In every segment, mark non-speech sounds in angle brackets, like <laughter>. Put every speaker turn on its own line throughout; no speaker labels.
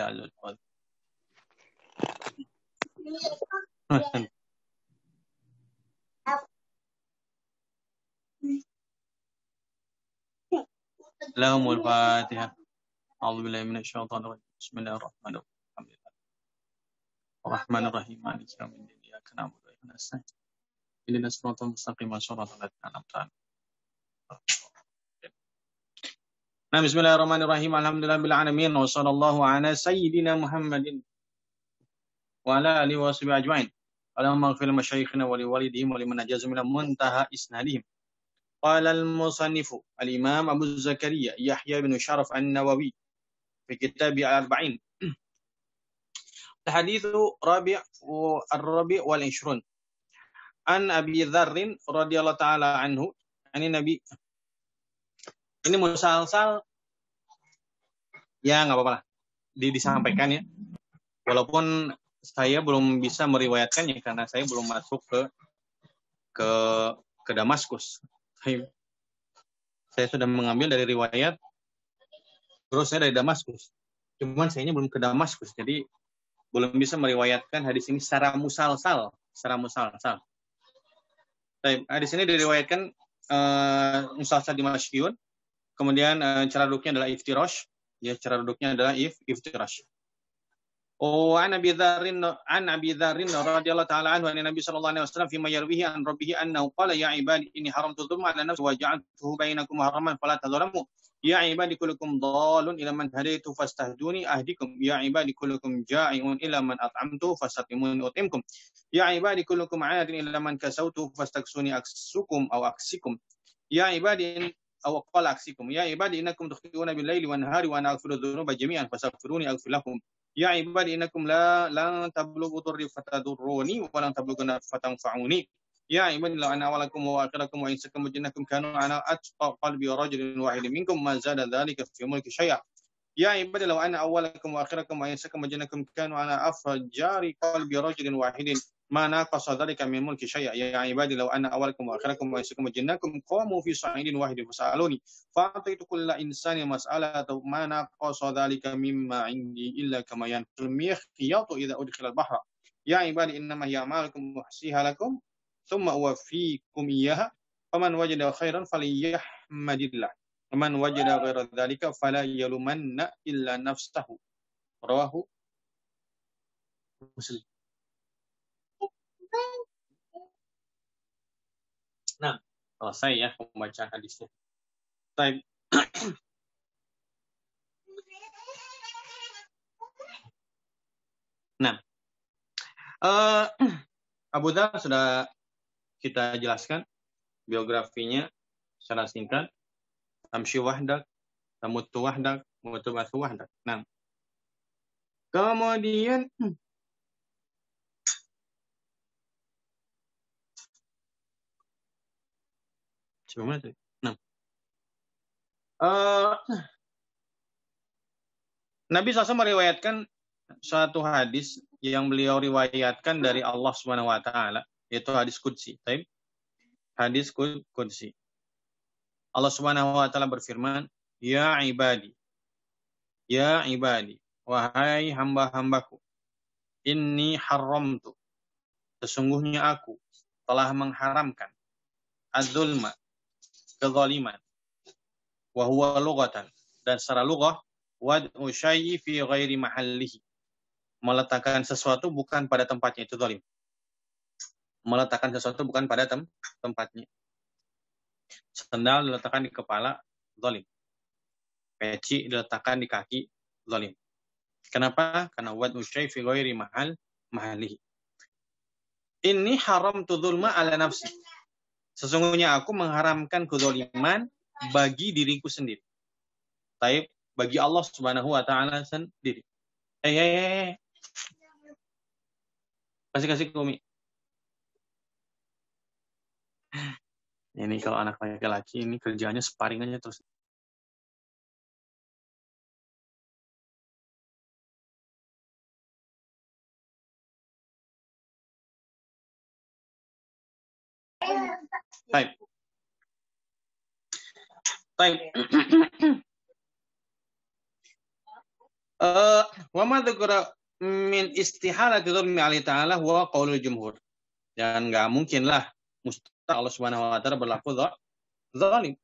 على لهم الفاتحة أعوذ بالله من الشيطان الرجيم بسم الله الرحمن الرحيم الرحمن الرحيم مالك يوم الدين إياك نعبد وإياك نستعين اهدنا الصراط المستقيم صراط الذين أنعمت عليهم Nah, bismillahirrahmanirrahim. Alhamdulillah bil alamin Wa sallallahu ala sayyidina Muhammadin. Wa ala alihi wa sahbihi ajma'in. Allahumma gfir masyayikhina wa liwalidihim wa liman ajazu min muntaha isnadihim. Qala al musannif al-imam Abu Zakaria Yahya bin Sharaf an-Nawawi fi kitab al-arba'in. الحديث رابع الرابع والعشرون عن أبي ذر رضي الله تعالى عنه عن النبي ini musalsal ya nggak apa-apa lah di, disampaikan ya walaupun saya belum bisa meriwayatkannya karena saya belum masuk ke ke ke Damaskus saya, sudah mengambil dari riwayat terus saya dari Damaskus cuman saya ini belum ke Damaskus jadi belum bisa meriwayatkan hadis ini secara musalsal secara musalsal hadis ini diriwayatkan uh, musalsal di Masyiun Kemudian uh, cara duduknya adalah iftirash. Ya, cara adalah if iftirash. Oh, an Abi Dharin an Abi Dharin radhiyallahu anhu Nabi sallallahu alaihi wasallam fi ma an rabbih annahu qala ya ibadi inni haramtu dhulma ala nafsi wa ja'altuhu bainakum haraman fala tadhlamu ya ibadi kullukum dhalun ila man hadaitu fastahduni ahdikum ya ibadi kullukum ja'un ila man at'amtu fastatimuni utimkum ya ibadi kullukum 'adin ila man kasawtu fastaksuni aksukum aw aksikum ya ibadi awakal aksikum ya ibadi innakum tukhiuna bil laili wan nahari wa naghfiru dhunuba jami'an fastaghfiruni aghfir ya ibadi innakum la lan tablughu wa lan tablughu ya ibadi la ana wa akhirakum wa insakum jinnakum ana atqa qalbi wahidin minkum ma zada dhalika fi mulki shay'a Ya ibadah awalakum wa akhirakum wa yasakam majanakum ana afajari qalbi rajulin wahidin mana qasadari kami mulki syai ya, ya ibadi law anna awalakum wa akhirakum wa isakum jinnakum qamu fi sa'idin wahid fasaluni fa ataitu kull insani mas'alata mana qasadari kami mimma indi illa kama yanfirmiyah qiyatu idza udkhila al-bahra ya ibadi inna ma ya'malukum muhsiha lakum thumma uwafikum iyyaha faman wajada khairan falyahmadillah faman wajada ghayra dhalika fala yalumanna illa nafsahu rawahu Nah, selesai ya membaca hadisnya. Baik. <coughs> Nah, uh, <coughs> Abu Dhar sudah kita jelaskan biografinya secara singkat. Tamsi wahdak, tamutu wahdak, mutu wahdak. Nah, kemudian 19 tuh? Uh, Nabi SAW meriwayatkan suatu hadis yang beliau riwayatkan dari Allah Subhanahu wa taala yaitu hadis qudsi. Hadis qudsi. Allah Subhanahu wa taala berfirman, "Ya ibadi. Ya ibadi, wahai hamba-hambaku. ini haram tuh. Sesungguhnya aku telah mengharamkan az-zulma kezaliman. Wahuwa lugatan. Dan secara lugah, wad'u syai'i fi ghairi mahallihi. Meletakkan sesuatu bukan pada tempatnya, itu zalim. Meletakkan sesuatu bukan pada tem tempatnya. Sendal diletakkan di kepala, zalim. Peci diletakkan di kaki, zalim. Kenapa? Karena wad syai'i fi ghairi mahal mahallihi. Ini haram tu zulma ala nafsi. Sesungguhnya aku mengharamkan kezaliman bagi diriku sendiri. Tapi bagi Allah Subhanahu wa taala sendiri. Eh, eh, eh. eh. Kasih kasih kumi. Ini kalau anak laki-laki ini kerjanya sparing aja terus. Baik. Iya. <clears throat> Eh, wa ma min istihalati dhammi alaihi ta'ala huwa jumhur. Dan nggak mungkinlah mustahil Allah Subhanahu wa taala berlaku zalim.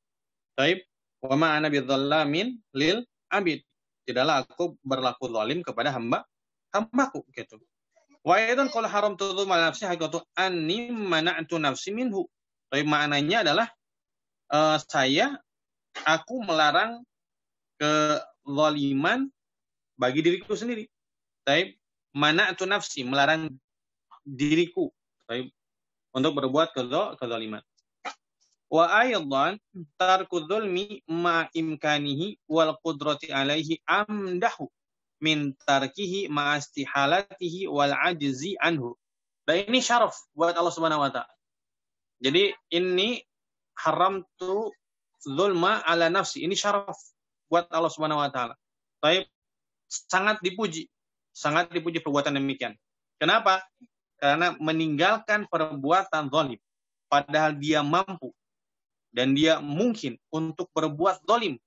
Taib. Wa ma ana lil abid. Tidaklah aku berlaku zalim kepada hamba hambaku gitu. Wa aidan qala haram tudhu ma nafsi haqqatu anni mana'tu nafsi minhu. Tapi maknanya adalah uh, saya aku melarang kezaliman bagi diriku sendiri. Taib, mana itu nafsi melarang diriku taib, untuk berbuat kezaliman. Wa aydan tarku zulmi ma imkanihi wal qudrati alaihi amdahu min tarkihi ma astihalatihi wal ajzi anhu. Dan ini syaraf buat Allah Subhanahu wa taala. Jadi ini haram tu zulma ala nafsi. Ini syaraf buat Allah Subhanahu wa taala. Tapi sangat dipuji, sangat dipuji perbuatan demikian. Kenapa? Karena meninggalkan perbuatan zalim padahal dia mampu dan dia mungkin untuk berbuat zalim.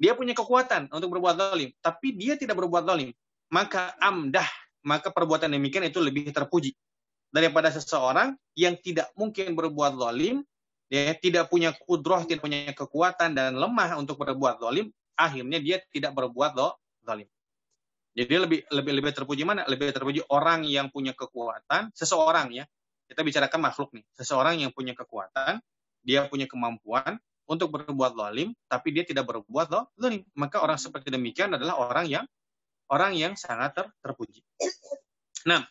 Dia punya kekuatan untuk berbuat zalim, tapi dia tidak berbuat zalim. Maka amdah, maka perbuatan demikian itu lebih terpuji daripada seseorang yang tidak mungkin berbuat zalim ya, tidak punya kudroh, tidak punya kekuatan dan lemah untuk berbuat zalim, akhirnya dia tidak berbuat zalim. Jadi lebih lebih lebih terpuji mana? Lebih terpuji orang yang punya kekuatan, seseorang ya. Kita bicarakan makhluk nih. Seseorang yang punya kekuatan, dia punya kemampuan untuk berbuat zalim, tapi dia tidak berbuat zalim. Maka orang seperti demikian adalah orang yang orang yang sangat ter, terpuji. Nah,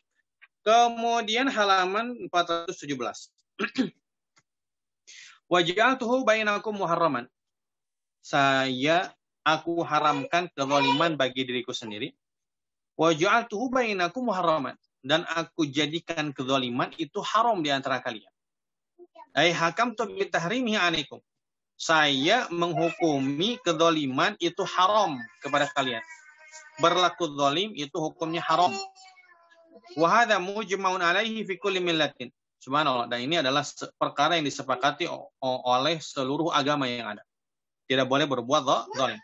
kemudian halaman 417. <clears throat> Waj'altuhu bainakum muharraman. Saya aku haramkan kezaliman bagi diriku sendiri. Waj'altuhu bainakum muharraman dan aku jadikan kezaliman itu haram di antara kalian. Ai hakam tu bitahrimihi alaikum. Saya menghukumi kezaliman itu haram kepada kalian. Berlaku zalim itu hukumnya haram. Wahada mujmaun alaihi fi kulli millatin. Subhanallah. Dan ini adalah perkara yang disepakati oleh seluruh agama yang ada. Tidak boleh berbuat zalim.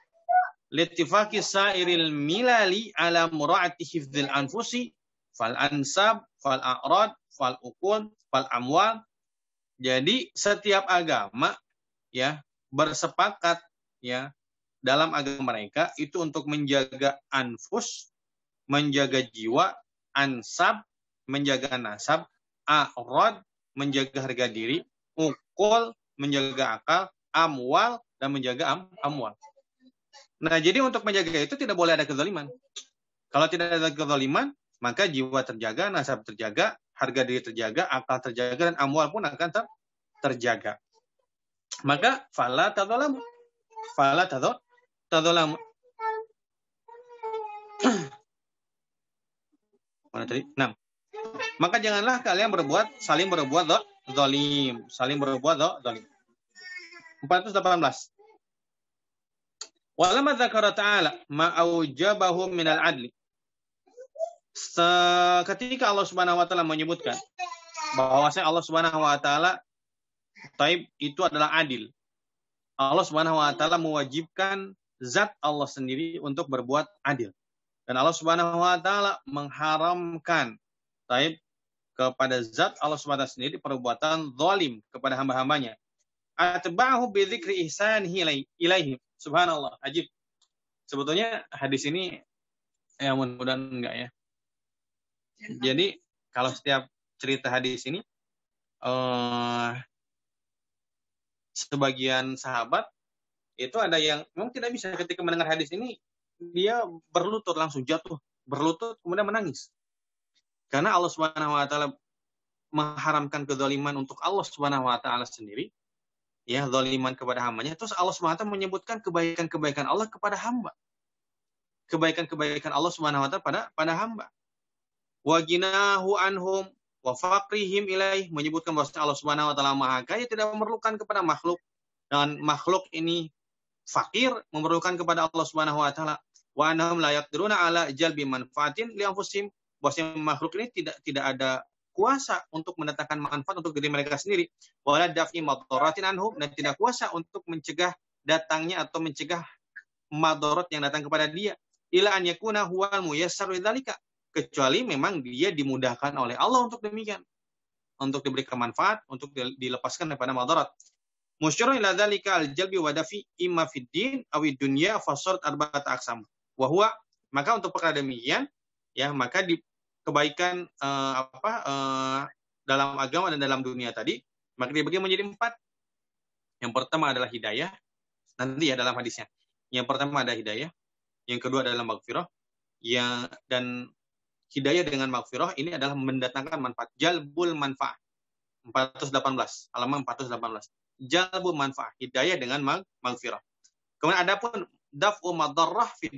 Litifaki sairil milali ala mura'ati hifdil anfusi fal ansab, fal a'rad, fal ukun fal amwal. Jadi setiap agama ya bersepakat ya dalam agama mereka itu untuk menjaga anfus, menjaga jiwa, ansab, menjaga nasab arad menjaga harga diri, ukul menjaga akal, amwal dan menjaga am amwal. Nah, jadi untuk menjaga itu tidak boleh ada kezaliman. Kalau tidak ada kezaliman, maka jiwa terjaga, nasab terjaga, harga diri terjaga, akal terjaga, dan amwal pun akan ter terjaga. Maka fala tadzalam Fala tadzalam <clears throat> Mana tadi? 6. Maka janganlah kalian berbuat saling berbuat do, dolim, saling berbuat do, dolim. 418. Walamma dzakara ta'ala aujabahu minal adli. Ketika Allah Subhanahu wa taala menyebutkan bahwasanya Allah Subhanahu wa taala taib itu adalah adil. Allah Subhanahu wa taala mewajibkan zat Allah sendiri untuk berbuat adil. Dan Allah Subhanahu wa taala mengharamkan taib kepada zat Allah SWT sendiri perbuatan zalim kepada hamba-hambanya. Atba'ahu bidzikri ihsanihi ilaihi. Subhanallah, ajib. Sebetulnya hadis ini ya mudah-mudahan enggak ya. Jadi kalau setiap cerita hadis ini eh sebagian sahabat itu ada yang memang tidak bisa ketika mendengar hadis ini dia berlutut langsung jatuh berlutut kemudian menangis karena Allah Subhanahu wa taala mengharamkan kezaliman untuk Allah Subhanahu wa taala sendiri, ya zaliman kepada hambanya. Terus Allah Subhanahu wa taala menyebutkan kebaikan-kebaikan Allah kepada hamba. Kebaikan-kebaikan Allah Subhanahu wa taala pada pada hamba. Wa ginahu anhum wa faqrihim ilaih menyebutkan bahwa Allah Subhanahu wa taala maha kaya tidak memerlukan kepada makhluk dan makhluk ini fakir memerlukan kepada Allah Subhanahu wa taala wa Anhum la yaqdiruna ala jalbi manfaatin li anfusihim bahwasanya makhluk ini tidak tidak ada kuasa untuk mendatangkan manfaat untuk diri mereka sendiri wala dafi madaratin anhum dan tidak kuasa untuk mencegah datangnya atau mencegah madarat yang datang kepada dia ila an yakuna huwal muyassar lidzalika kecuali memang dia dimudahkan oleh Allah untuk demikian untuk diberikan manfaat untuk dilepaskan daripada madarat musyarun ila dzalika al jalbi wa dafi imma fid din aw dunya fasart arba'at aqsam wa huwa maka untuk perkara demikian ya maka di, kebaikan uh, apa uh, dalam agama dan dalam dunia tadi, maka dibagi menjadi empat. Yang pertama adalah hidayah, nanti ya dalam hadisnya. Yang pertama ada hidayah, yang kedua adalah magfirah, yang dan hidayah dengan magfirah ini adalah mendatangkan manfaat. Jalbul manfaat. 418, halaman 418. jalbul manfaat, hidayah dengan mag magfirah. Kemudian ada pun daf'u madarrah fid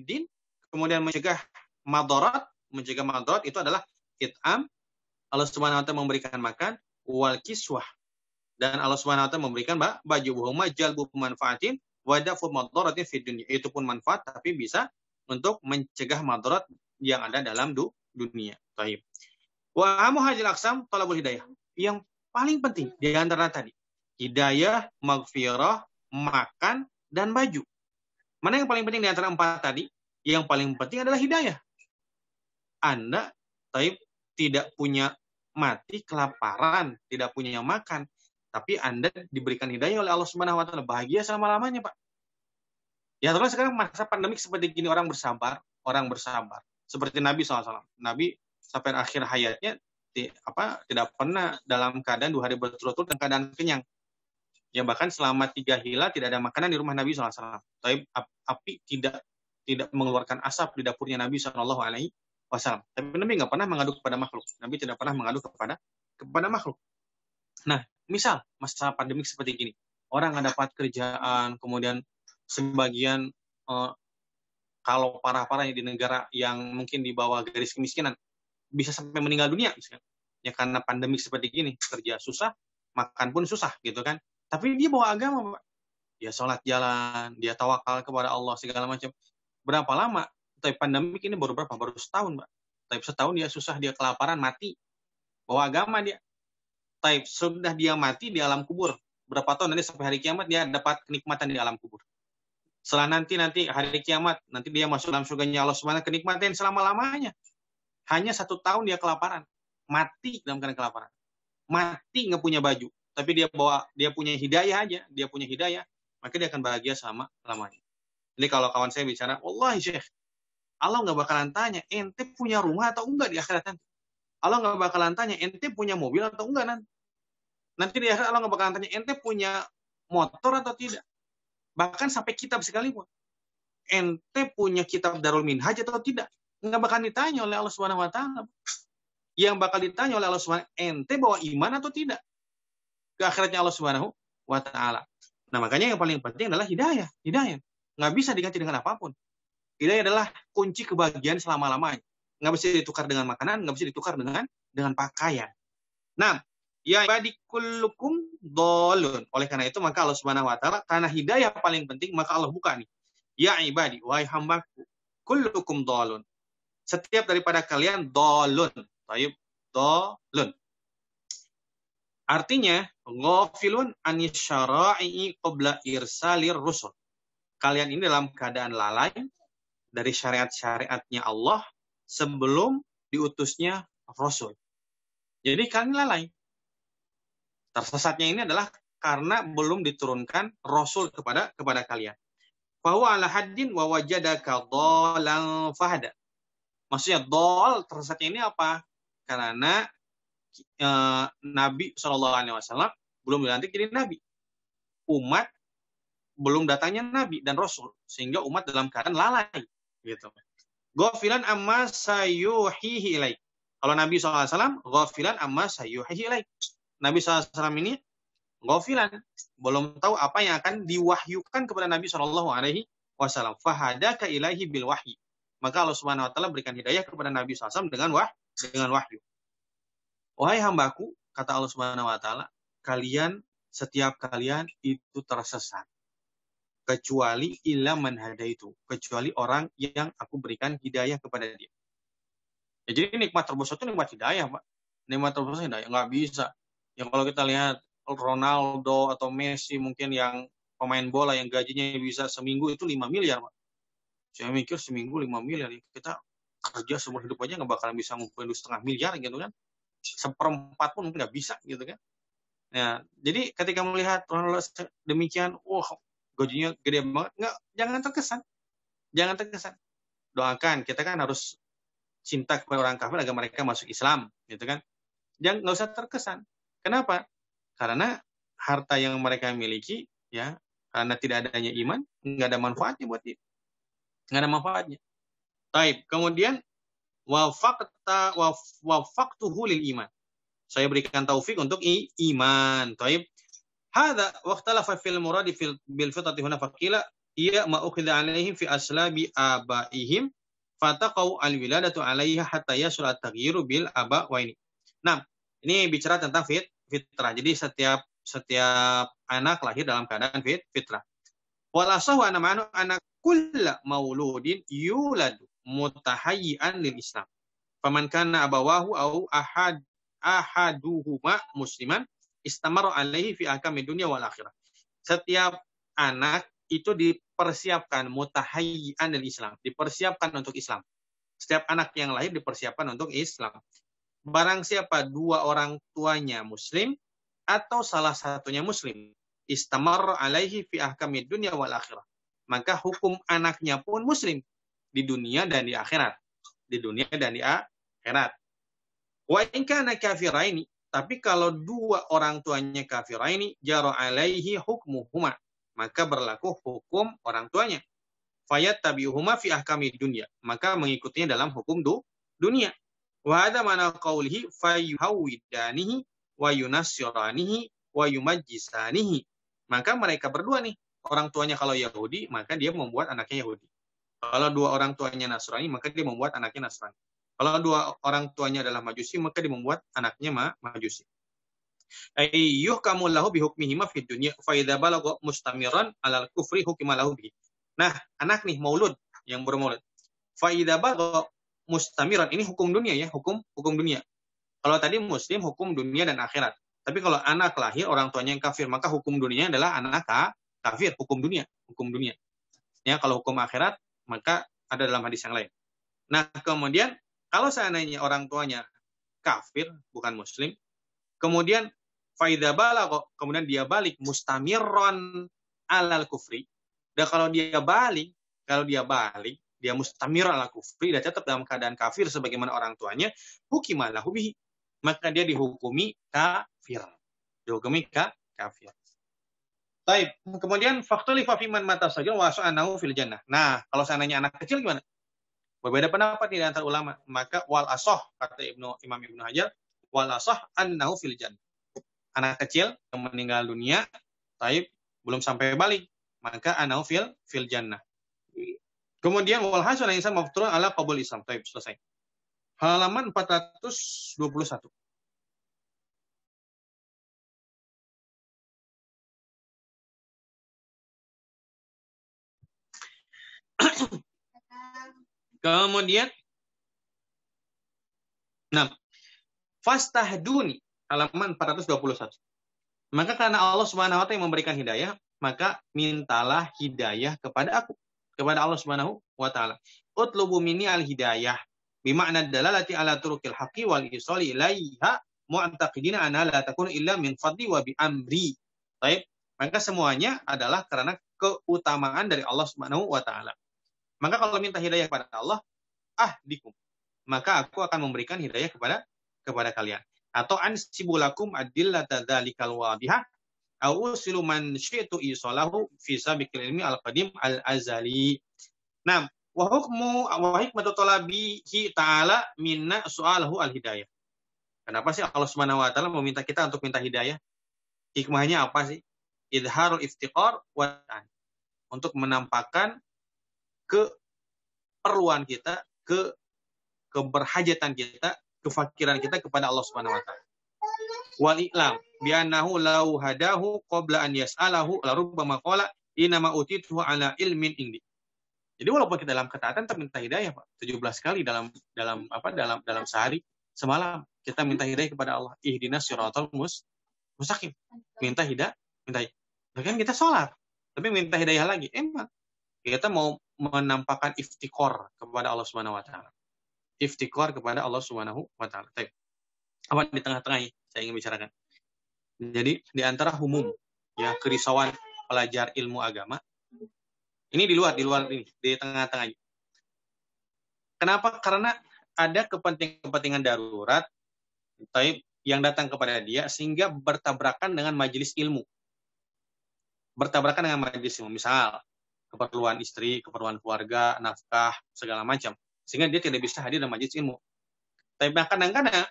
kemudian mencegah madarat mencegah madarat itu adalah it'am, Allah Subhanahu wa taala memberikan makan, wal kiswah. Dan Allah Subhanahu wa taala memberikan baju huma jalbu manfaatin wa dafu madaratin fid dunya. Itu pun manfaat tapi bisa untuk mencegah madarat yang ada dalam du dunia. Taib. Wa amu hajil aksam talabul hidayah. Yang paling penting di antara tadi. Hidayah, magfirah, makan, dan baju. Mana yang paling penting di antara empat tadi? Yang paling penting adalah hidayah. Anda tapi tidak punya mati kelaparan, tidak punya yang makan, tapi Anda diberikan hidayah oleh Allah Subhanahu wa taala. Bahagia selama-lamanya, Pak. Ya terus sekarang masa pandemik seperti gini orang bersabar, orang bersabar. Seperti Nabi SAW. Nabi sampai akhir hayatnya di, apa tidak pernah dalam keadaan dua hari berturut-turut dalam keadaan kenyang. Ya bahkan selama tiga hila tidak ada makanan di rumah Nabi SAW. Tapi api tidak tidak mengeluarkan asap di dapurnya Nabi Shallallahu Alaihi wasallam. Tapi Nabi nggak pernah mengadu kepada makhluk. Nabi tidak pernah mengadu kepada kepada makhluk. Nah, misal masa pandemik seperti ini, orang nggak dapat kerjaan, kemudian sebagian eh, kalau parah-parahnya di negara yang mungkin di bawah garis kemiskinan bisa sampai meninggal dunia, misalkan. ya karena pandemik seperti ini, kerja susah, makan pun susah gitu kan. Tapi dia bawa agama, Dia sholat jalan, dia tawakal kepada Allah segala macam. Berapa lama tapi pandemik ini baru berapa? Baru setahun, mbak. Tapi setahun dia susah, dia kelaparan, mati. Bawa agama dia. Tapi sudah dia mati di alam kubur. Berapa tahun nanti sampai hari kiamat dia dapat kenikmatan di alam kubur. Setelah nanti nanti hari kiamat, nanti dia masuk dalam surganya Allah SWT, kenikmatan selama-lamanya. Hanya satu tahun dia kelaparan, mati dalam keadaan kelaparan. Mati nggak punya baju, tapi dia bawa dia punya hidayah aja, dia punya hidayah, maka dia akan bahagia sama lamanya. Jadi kalau kawan saya bicara, "Wallahi Syekh, Allah nggak bakalan tanya, ente punya rumah atau enggak di akhirat nanti. Allah nggak bakalan tanya, ente punya mobil atau enggak nanti. Nanti di akhirat Allah nggak bakalan tanya, ente punya motor atau tidak. Bahkan sampai kitab sekalipun. Ente punya kitab Darul Minhaj atau tidak. Nggak bakal ditanya oleh Allah Subhanahu Wa Taala. Yang bakal ditanya oleh Allah Subhanahu ente bawa iman atau tidak. Ke akhiratnya Allah Subhanahu Wa Taala. Nah makanya yang paling penting adalah hidayah. Hidayah. Nggak bisa diganti dengan apapun Nilai adalah kunci kebahagiaan selama-lamanya. Nggak bisa ditukar dengan makanan, nggak bisa ditukar dengan dengan pakaian. Nah, ya ibadikulukum dolun. Oleh karena itu, maka Allah Subhanahu wa taala karena hidayah paling penting, maka Allah buka nih. Ya ibadi, wahai hambaku, kullukum dolun. Setiap daripada kalian dolun. Taib dolun. Artinya, ghafilun anisyara'i qabla irsalir rusul. Kalian ini dalam keadaan lalai dari syariat-syariatnya Allah sebelum diutusnya Rasul. Jadi kalian lalai. Tersesatnya ini adalah karena belum diturunkan Rasul kepada kepada kalian. Bahwa ala haddin wa wajadaka dolang fahada. Maksudnya dol tersesatnya ini apa? Karena e, Nabi Shallallahu Alaihi Wasallam belum dilantik jadi Nabi. Umat belum datangnya Nabi dan Rasul sehingga umat dalam keadaan lalai gitu. Ghafilan amma sayuhihi ilaik. Kalau Nabi SAW, ghafilan amma sayuhihi ilaik. Nabi SAW ini ghafilan, belum tahu apa yang akan diwahyukan kepada Nabi saw. alaihi Fahadaka ilahi bil wahyi. Maka Allah Subhanahu wa taala berikan hidayah kepada Nabi SAW dengan wah dengan wahyu. Wahai hambaku, kata Allah Subhanahu wa taala, kalian setiap kalian itu tersesat kecuali ilaman itu kecuali orang yang aku berikan hidayah kepada dia. Ya, jadi nikmat terbesar itu nikmat hidayah, Pak. Nikmat terbesar hidayah nggak bisa. Ya kalau kita lihat Ronaldo atau Messi mungkin yang pemain bola yang gajinya bisa seminggu itu 5 miliar, Pak. Saya mikir seminggu 5 miliar, ya. kita kerja seumur hidup aja nggak bakalan bisa ngumpulin setengah miliar gitu kan. Seperempat pun nggak bisa gitu kan. Ya, jadi ketika melihat Ronaldo demikian, wah gajinya gede banget nggak jangan terkesan jangan terkesan doakan kita kan harus cinta kepada orang kafir agar mereka masuk Islam gitu kan jangan nggak usah terkesan kenapa karena harta yang mereka miliki ya karena tidak adanya iman nggak ada manfaatnya buat dia, nggak ada manfaatnya taib kemudian wafakta wafaktuhu lil iman saya berikan taufik untuk i, iman taib Hadza waqtalafa fil muradi fil bil fitati huna faqila iya ma ukhidha alaihim fi aslabi abaihim fataqau al wiladatu alaiha hatta yasul at bil aba wa ini. Nah, ini bicara tentang fit fitrah. Jadi setiap setiap anak lahir dalam keadaan fit fitrah. Wala sahu ana ma'nu anak kulla mauludin yuladu mutahayyian lil Islam. Faman kana abawahu au ahad ahaduhuma musliman istamar alaihi fi akami dunia wal akhirah. Setiap anak itu dipersiapkan mutahayyi'an lil Islam, dipersiapkan untuk Islam. Setiap anak yang lahir dipersiapkan untuk Islam. Barang siapa dua orang tuanya muslim atau salah satunya muslim, istamar alaihi fi akami dunia wal akhirah. Maka hukum anaknya pun muslim di dunia dan di akhirat. Di dunia dan di akhirat. Wa in kana kafiraini tapi kalau dua orang tuanya kafir ini jaro alaihi hukmuhuma. Maka berlaku hukum orang tuanya. Fayat tabi'uhuma fi ahkami dunia. Maka mengikutinya dalam hukum du, dunia. Wahada mana qawlihi fayuhawidanihi wa yunasyiranihi wa yumajjisanihi. Maka mereka berdua nih, orang tuanya kalau Yahudi, maka dia membuat anaknya Yahudi. Kalau dua orang tuanya Nasrani, maka dia membuat anaknya Nasrani. Kalau dua orang tuanya adalah majusi, maka dia membuat anaknya ma majusi. Ayuh kamu lahu bihukmihima fid dunya fa idza balagha mustamiran alal kufri hukima lahu bi. Nah, anak nih maulud yang bermaulud. Fa idza balagha mustamiran ini hukum dunia ya, hukum hukum dunia. Kalau tadi muslim hukum dunia dan akhirat. Tapi kalau anak lahir orang tuanya yang kafir, maka hukum dunianya adalah anak kafir, hukum dunia, hukum dunia. Ya, kalau hukum akhirat maka ada dalam hadis yang lain. Nah, kemudian kalau seandainya orang tuanya kafir, bukan muslim, kemudian faida kok kemudian dia balik mustamiron alal kufri. Dan kalau dia balik, kalau dia balik, dia mustamir ala kufri, dan tetap dalam keadaan kafir sebagaimana orang tuanya, hukimalah bihi. Maka dia dihukumi kafir. Dihukumi kafir. Taib. Kemudian lima fiman mata wasu anau fil jannah. Nah, kalau seandainya anak kecil gimana? Berbeda pendapat di antara ulama. Maka wal asoh, kata Ibnu, Imam Ibnu Hajar, wal asoh annahu fil jannah. Anak kecil yang meninggal dunia, taib belum sampai balik. Maka annahu fil, fil jannah. Kemudian wal hasan insan mafturun ala qabul Islam. Taib, selesai. Halaman 421. Kemudian nah duni halaman 421. Maka karena Allah Subhanahu wa taala yang memberikan hidayah, maka mintalah hidayah kepada aku, kepada Allah Subhanahu wa taala. Utlubu mini al-hidayah bima'na dalalati ala turukil haqqi wal isali ilaiha mu'antaqidina ana la takun illa min fadli wa bi amri. Baik, maka semuanya adalah karena keutamaan dari Allah Subhanahu wa taala. Maka kalau minta hidayah kepada Allah, ah dikum, maka aku akan memberikan hidayah kepada kepada kalian. Atau ansibulakum adillata dzalikal wadihah au siluman syaitu isolahu fi sabiqil ilmi al-qadim al-azali. Nah, wa hukmu wa hikmatu talabihi ta'ala minna su'alahu al-hidayah. Kenapa sih Allah Subhanahu wa taala meminta kita untuk minta hidayah? Hikmahnya apa sih? Idharul iftiqar wa untuk menampakkan keperluan kita, ke keberhajatan kita, kefakiran kita kepada Allah Subhanahu wa taala. Wal i'lam bi annahu law hadahu qabla an yas'alahu la rubbama qala inama utitu ala ilmin indi. Jadi walaupun kita dalam ketaatan tetap minta hidayah, Pak. 17 kali dalam dalam apa dalam dalam sehari semalam kita minta hidayah kepada Allah. Ihdinas siratal mus mustaqim. Minta hidayah, minta hidayah. Bahkan kita sholat, tapi minta hidayah lagi. Emang kita mau menampakkan iftikor kepada Allah Subhanahu wa taala. Iftikor kepada Allah Subhanahu wa taala. Apa di tengah-tengah saya ingin bicarakan. Jadi di antara umum ya kerisauan pelajar ilmu agama ini di luar di luar ini di tengah-tengah Kenapa? Karena ada kepentingan-kepentingan darurat baik yang datang kepada dia sehingga bertabrakan dengan majelis ilmu. Bertabrakan dengan majelis ilmu. Misal, keperluan istri, keperluan keluarga, nafkah, segala macam. Sehingga dia tidak bisa hadir dalam majelis ilmu. Tapi kadang-kadang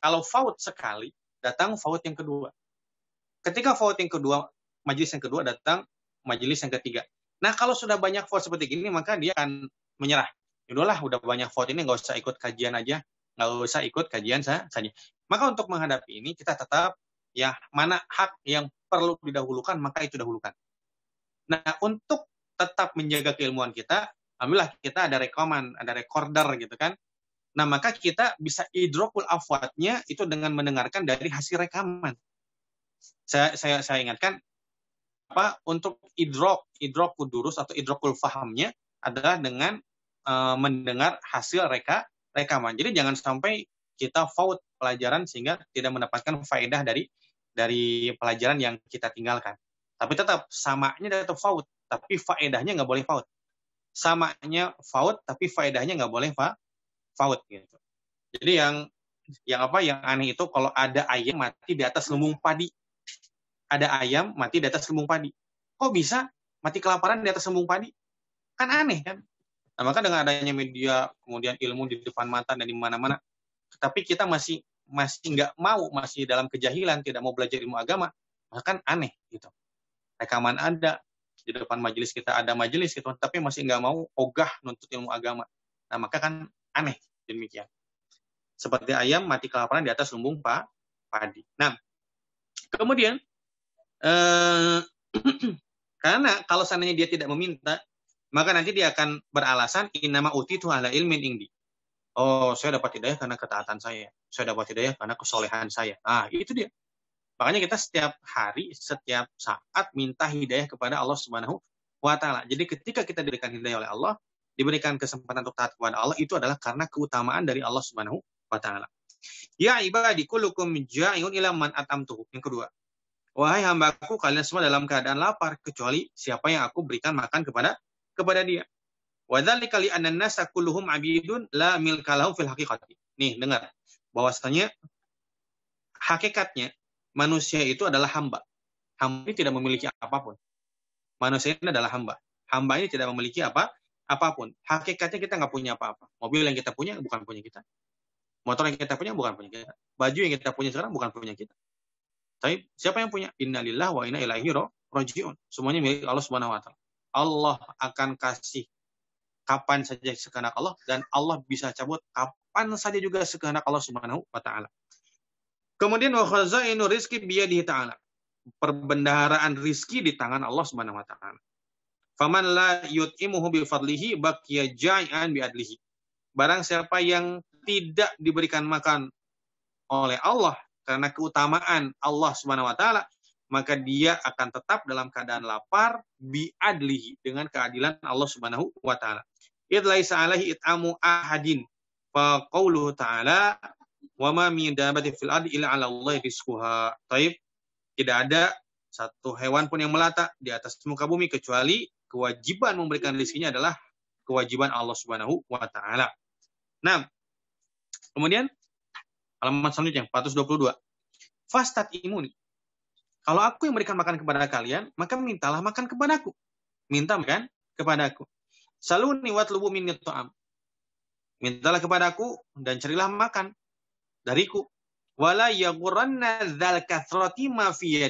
kalau faut sekali, datang faut yang kedua. Ketika faut yang kedua, majelis yang kedua datang, majelis yang ketiga. Nah kalau sudah banyak faut seperti ini, maka dia akan menyerah. Yaudahlah, sudah banyak faut ini, nggak usah ikut kajian aja, nggak usah ikut kajian saja. Maka untuk menghadapi ini, kita tetap ya mana hak yang perlu didahulukan, maka itu dahulukan. Nah, untuk tetap menjaga keilmuan kita, alhamdulillah kita ada rekaman, ada recorder gitu kan. Nah, maka kita bisa idrokul afwatnya itu dengan mendengarkan dari hasil rekaman. Saya, saya, saya ingatkan, apa untuk idrok, idrokul durus atau idrokul fahamnya adalah dengan e, mendengar hasil reka, rekaman. Jadi jangan sampai kita faut pelajaran sehingga tidak mendapatkan faedah dari dari pelajaran yang kita tinggalkan. Tapi tetap samanya tetap faut tapi faedahnya nggak boleh faut. Samanya faud tapi faedahnya nggak boleh fa, faud gitu. Jadi yang yang apa yang aneh itu kalau ada ayam mati di atas lumbung padi. Ada ayam mati di atas lumbung padi. Kok bisa mati kelaparan di atas lumbung padi? Kan aneh kan? Nah, maka dengan adanya media, kemudian ilmu di depan mata dan di mana-mana, tapi kita masih masih nggak mau, masih dalam kejahilan, tidak mau belajar ilmu agama, bahkan aneh gitu. Rekaman ada, di depan majelis kita ada majelis gitu, tapi masih nggak mau ogah nuntut ilmu agama. Nah, maka kan aneh demikian. Seperti ayam mati kelaparan di atas lumbung pak padi. Nah, kemudian eh, <clears throat> karena kalau seandainya dia tidak meminta, maka nanti dia akan beralasan inama uti itu ala ilmin indi. Oh, saya dapat hidayah karena ketaatan saya. Saya dapat hidayah karena kesolehan saya. Ah, itu dia. Makanya kita setiap hari, setiap saat minta hidayah kepada Allah Subhanahu wa taala. Jadi ketika kita diberikan hidayah oleh Allah, diberikan kesempatan untuk taat kepada Allah itu adalah karena keutamaan dari Allah Subhanahu wa taala. Ya ibadi kullukum ja'un ila man atamtuhu. Yang kedua. Wahai hambaku, kalian semua dalam keadaan lapar kecuali siapa yang aku berikan makan kepada kepada dia. Wadzalika kali annan sakuluhum abidun la milka fil haqiqati. Nih, dengar. Bahwasanya hakikatnya manusia itu adalah hamba. Hamba ini tidak memiliki apapun. Manusia ini adalah hamba. Hamba ini tidak memiliki apa apapun. Hakikatnya kita nggak punya apa-apa. Mobil yang kita punya bukan punya kita. Motor yang kita punya bukan punya kita. Baju yang kita punya sekarang bukan punya kita. Tapi siapa yang punya? Innalillah wa inna ilaihi rojiun. Semuanya milik Allah Subhanahu wa taala. Allah akan kasih kapan saja sekehendak Allah dan Allah bisa cabut kapan saja juga sekehendak Allah Subhanahu wa taala. Kemudian wa khazainu rizki biyadihi ta'ala. Perbendaharaan rizki di tangan Allah Subhanahu wa taala. Faman la yut'imuhu bi fadlihi baqiya jayan bi adlihi. Barang siapa yang tidak diberikan makan oleh Allah karena keutamaan Allah Subhanahu wa taala, maka dia akan tetap dalam keadaan lapar bi adlihi dengan keadilan Allah Subhanahu wa taala. Idlaisa alaihi itamu ahadin. Fa qauluhu ta'ala wa ma min dabatin fil ardi illa 'ala Allah rizquha. Taib. Tidak ada satu hewan pun yang melata di atas muka bumi kecuali kewajiban memberikan rezekinya adalah kewajiban Allah Subhanahu wa taala. Nah, kemudian halaman selanjutnya 422. Fastat imuni. Kalau aku yang memberikan makan kepada kalian, maka mintalah makan kepadaku. Minta makan kepadaku. Saluni watlubu minni Mintalah kepadaku dan carilah makan dariku. Wala yaguranna dzal kathrati ma fi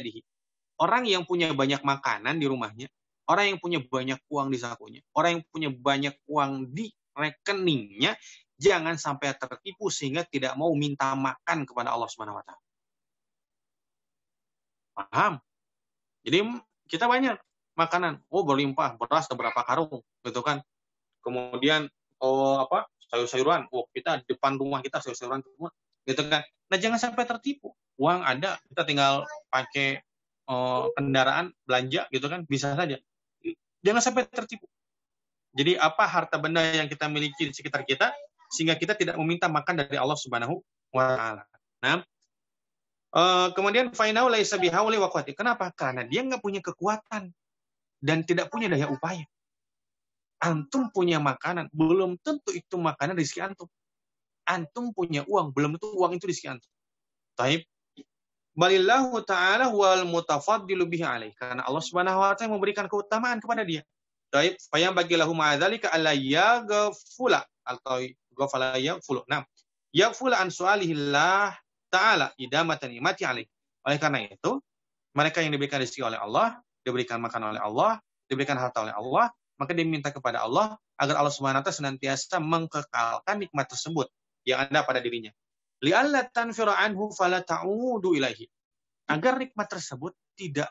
Orang yang punya banyak makanan di rumahnya, orang yang punya banyak uang di sakunya, orang yang punya banyak uang di rekeningnya, jangan sampai tertipu sehingga tidak mau minta makan kepada Allah Subhanahu wa taala. Paham? Jadi kita banyak makanan, oh berlimpah, beras beberapa karung, gitu kan. Kemudian oh apa? sayur-sayuran. Oh, kita depan rumah kita sayur-sayuran semua gitu kan. Nah jangan sampai tertipu. Uang ada, kita tinggal pakai uh, kendaraan belanja gitu kan, bisa saja. Jangan sampai tertipu. Jadi apa harta benda yang kita miliki di sekitar kita sehingga kita tidak meminta makan dari Allah Subhanahu wa taala. Nah, uh, kemudian fainau laisa bihauli wa Kenapa? Karena dia nggak punya kekuatan dan tidak punya daya upaya. Antum punya makanan, belum tentu itu makanan rezeki antum antum punya uang, belum tentu uang itu rezeki antum. Taib. Balillahu ta'ala wal mutafaddilu bihi alaih. Karena Allah subhanahu wa ta'ala memberikan keutamaan kepada dia. Taib. Fayam bagilahu ma'adhalika ala gafula Atau ghafala yaghfulu. Naam. Yaghfula an Allah ta'ala idamatan imati alaih. Oleh karena itu, mereka yang diberikan rezeki oleh Allah, diberikan makan oleh Allah, diberikan harta oleh Allah, maka dia minta kepada Allah agar Allah Subhanahu wa taala senantiasa mengkekalkan nikmat tersebut yang ada pada dirinya. Li'alla tanfira anhu fala ta'udu ilaihi. Agar nikmat tersebut tidak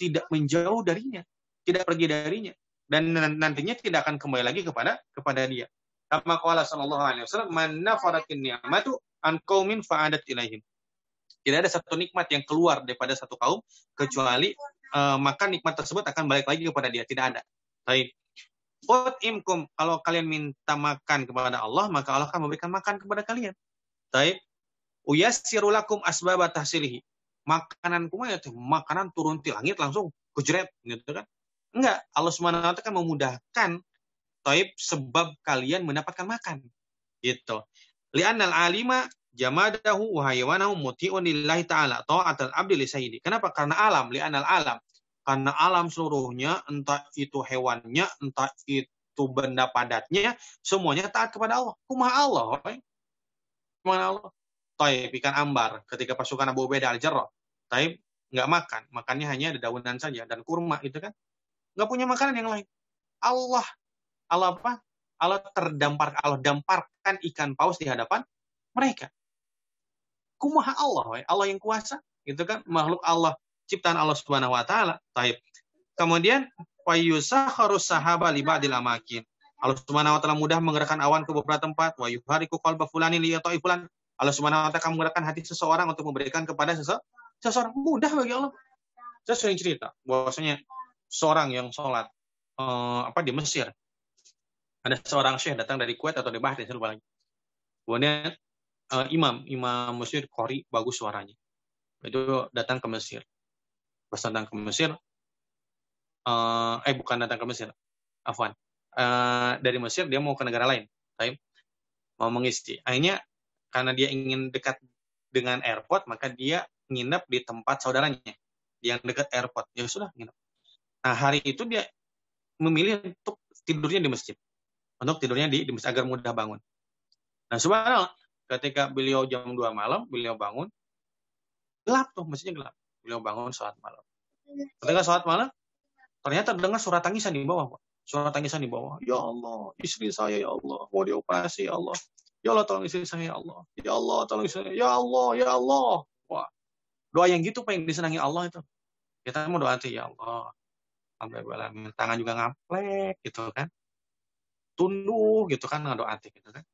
tidak menjauh darinya, tidak pergi darinya dan nantinya tidak akan kembali lagi kepada kepada dia. Kama qala sallallahu alaihi wasallam, "Man nafaratin ni'matu an qaumin fa'adat ilaihim." Tidak ada satu nikmat yang keluar daripada satu kaum kecuali uh, maka nikmat tersebut akan balik lagi kepada dia, tidak ada. Baik imkum kalau kalian minta makan kepada Allah maka Allah akan memberikan makan kepada kalian. Taib. Uyasirulakum asbaba tahsilihi. Makanan kuma ya makanan turun di langit langsung kujret gitu kan. Enggak, Allah Subhanahu wa kan memudahkan taib sebab kalian mendapatkan makan. Gitu. Li'annal alima jamadahu wa hayawanahu muti'un lillahi ta'ala ta'atal abdi li sayyidi. Kenapa? Karena alam, li'annal alam karena alam seluruhnya, entah itu hewannya, entah itu benda padatnya, semuanya taat kepada Allah. kumaha Allah, kumaha Allah. Taib, ikan ambar, ketika pasukan Abu Ubaidah al-Jarrah, Taib nggak makan, makannya hanya ada daunan saja dan kurma itu kan. Nggak punya makanan yang lain. Allah, Allah apa? Allah terdampar, Allah damparkan ikan paus di hadapan mereka. Kumaha Allah, Allah yang kuasa, itu kan makhluk Allah ciptaan Allah Subhanahu wa taala. Taib. Kemudian harus sahaba li ba'dil amakin. Allah Subhanahu wa taala mudah menggerakkan awan ke beberapa tempat. Wa yuhariku qalba fulani li fulan. Allah Subhanahu wa taala akan menggerakkan hati seseorang untuk memberikan kepada sese seseorang mudah bagi Allah. Saya sering cerita bahwasanya seorang yang sholat eh, apa di Mesir ada seorang syekh datang dari Kuwait atau dari Bahrain lupa lagi. Kemudian eh, imam imam Mesir kori bagus suaranya. Itu datang ke Mesir pas datang ke Mesir uh, eh bukan datang ke Mesir Afwan uh, dari Mesir dia mau ke negara lain Taib mau mengisi akhirnya karena dia ingin dekat dengan airport maka dia nginep di tempat saudaranya yang dekat airport ya sudah nginep nah hari itu dia memilih untuk tidurnya di masjid untuk tidurnya di, di masjid agar mudah bangun nah subhanallah ketika beliau jam 2 malam beliau bangun gelap tuh masjidnya gelap Beliau bangun sholat malam. Hmm. Ketika sholat malam, ternyata dengar suara tangisan di bawah, Pak. Suara tangisan di bawah. Ya Allah, istri saya, ya Allah. Mau dioperasi, ya Allah. Ya Allah, tolong istri saya, ya Allah. Ya Allah, tolong istri saya. Ya Allah, ya Allah. Wah. Doa yang gitu, pengen disenangi Allah itu. Kita mau doa ya Allah. Sampai Alhamdulillah, tangan juga ngaplek, gitu kan. Tunduk, gitu kan, doa gitu kan.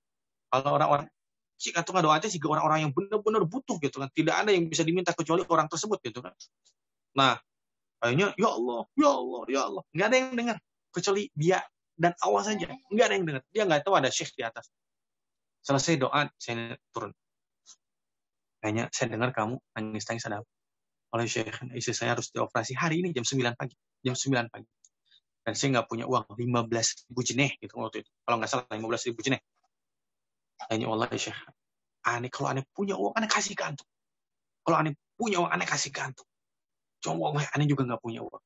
Kalau orang-orang si katunga doa itu juga orang-orang yang benar-benar butuh gitu kan. Tidak ada yang bisa diminta kecuali orang tersebut gitu kan. Nah, akhirnya ya Allah, ya Allah, ya Allah. Nggak ada yang dengar kecuali dia dan Allah saja. Nggak ada yang dengar. Dia nggak tahu ada syekh di atas. Selesai doa, saya turun. Kayaknya saya dengar kamu nangis-nangis ada oleh syekh. Istri saya harus dioperasi hari ini jam 9 pagi. Jam 9 pagi dan saya nggak punya uang 15 ribu jeneh gitu waktu itu kalau nggak salah 15 ribu jeneh Tanya Allah ya Syekh. Aneh kalau aneh punya uang, aneh kasih ke antum. Kalau aneh punya uang, aneh kasih ke antum. Cuma Allah aneh juga nggak punya uang.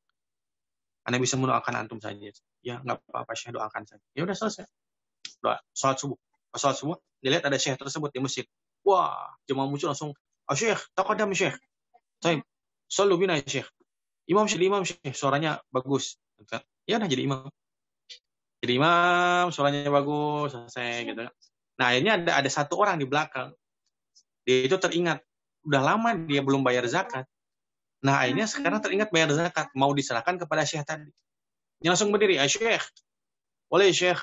Aneh bisa mendoakan antum saja. Ya nggak apa-apa Syekh doakan saja. Ya udah selesai. Doa. Salat subuh. Pas salat subuh, dilihat ada Syekh tersebut di masjid. Wah, jemaah muncul langsung. Oh Syekh, ada Syekh. Saya selalu bina Syekh. Imam Syekh, Imam Syekh, eh, suaranya bagus. Ya udah jadi imam. Jadi imam, suaranya bagus, selesai gitu kan. Nah akhirnya ada ada satu orang di belakang. Dia itu teringat udah lama dia belum bayar zakat. Nah akhirnya hmm. sekarang teringat bayar zakat mau diserahkan kepada syekh tadi. Dia langsung berdiri, ya syekh. Oleh syekh.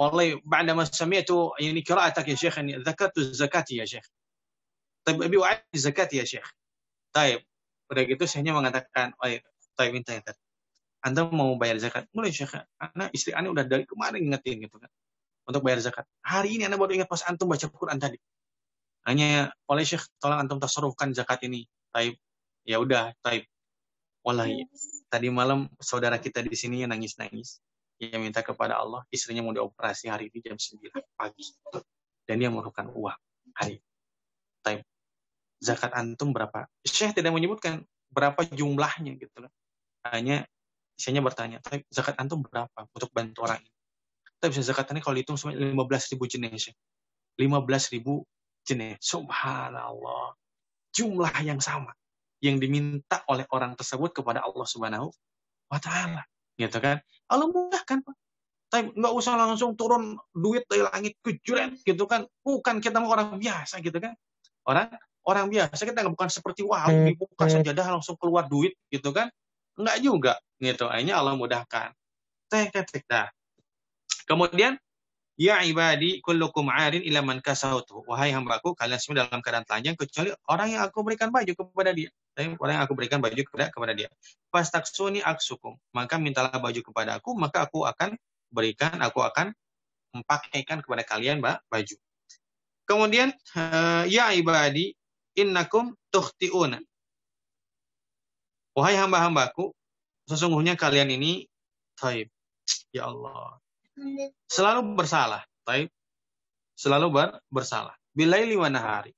Oleh ba'da ma itu ini qira'atak ya syekh, ini zakat tu zakat ya syekh. Tapi abi wa'ati zakati ya syekh. Taib. Udah gitu syekhnya mengatakan, "Oh, taib minta ya Anda mau bayar zakat?" Mulai syekh, karena istri aneh udah dari kemarin ingetin gitu kan untuk bayar zakat. Hari ini Anda baru ingat pas Antum baca Quran tadi. Hanya oleh Syekh, tolong Antum tasarufkan zakat ini. Taib. Ya udah, taib. Wallahi, tadi malam saudara kita di sini yang nangis-nangis. yang minta kepada Allah, istrinya mau dioperasi hari ini jam 9 pagi. Dan dia memerlukan uang hari. Taib. Zakat antum berapa? Syekh tidak menyebutkan berapa jumlahnya gitu loh. Hanya Istrinya bertanya, zakat antum berapa untuk bantu orang ini? kita bisa zakatannya kalau dihitung sampai 15 ribu jenis. 15 ya. ribu jenis. Subhanallah. Jumlah yang sama. Yang diminta oleh orang tersebut kepada Allah Subhanahu wa ta'ala. Gitu kan. Allah mudahkan Pak. Tapi nggak usah langsung turun duit dari langit kejuran gitu kan. Bukan kita mau orang biasa gitu kan. Orang orang biasa kita nggak bukan seperti wah dibuka hmm, hmm. sajadah langsung keluar duit gitu kan. nggak juga gitu. Akhirnya Allah mudahkan. Tek tek tek dah. Kemudian Ya ibadi kullukum arin ila man kasautu. Wahai hambaku, kalian semua dalam keadaan telanjang kecuali orang yang aku berikan baju kepada dia. orang yang aku berikan baju kepada kepada dia. Fastaksuni aksukum. Maka mintalah baju kepada aku, maka aku akan berikan, aku akan mempakaikan kepada kalian mbak baju. Kemudian eh, ya ibadi innakum tuhtiuna Wahai hamba-hambaku, sesungguhnya kalian ini taib. Ya Allah, Selalu bersalah. Taib. Selalu ber, bersalah. Bilai lima hari,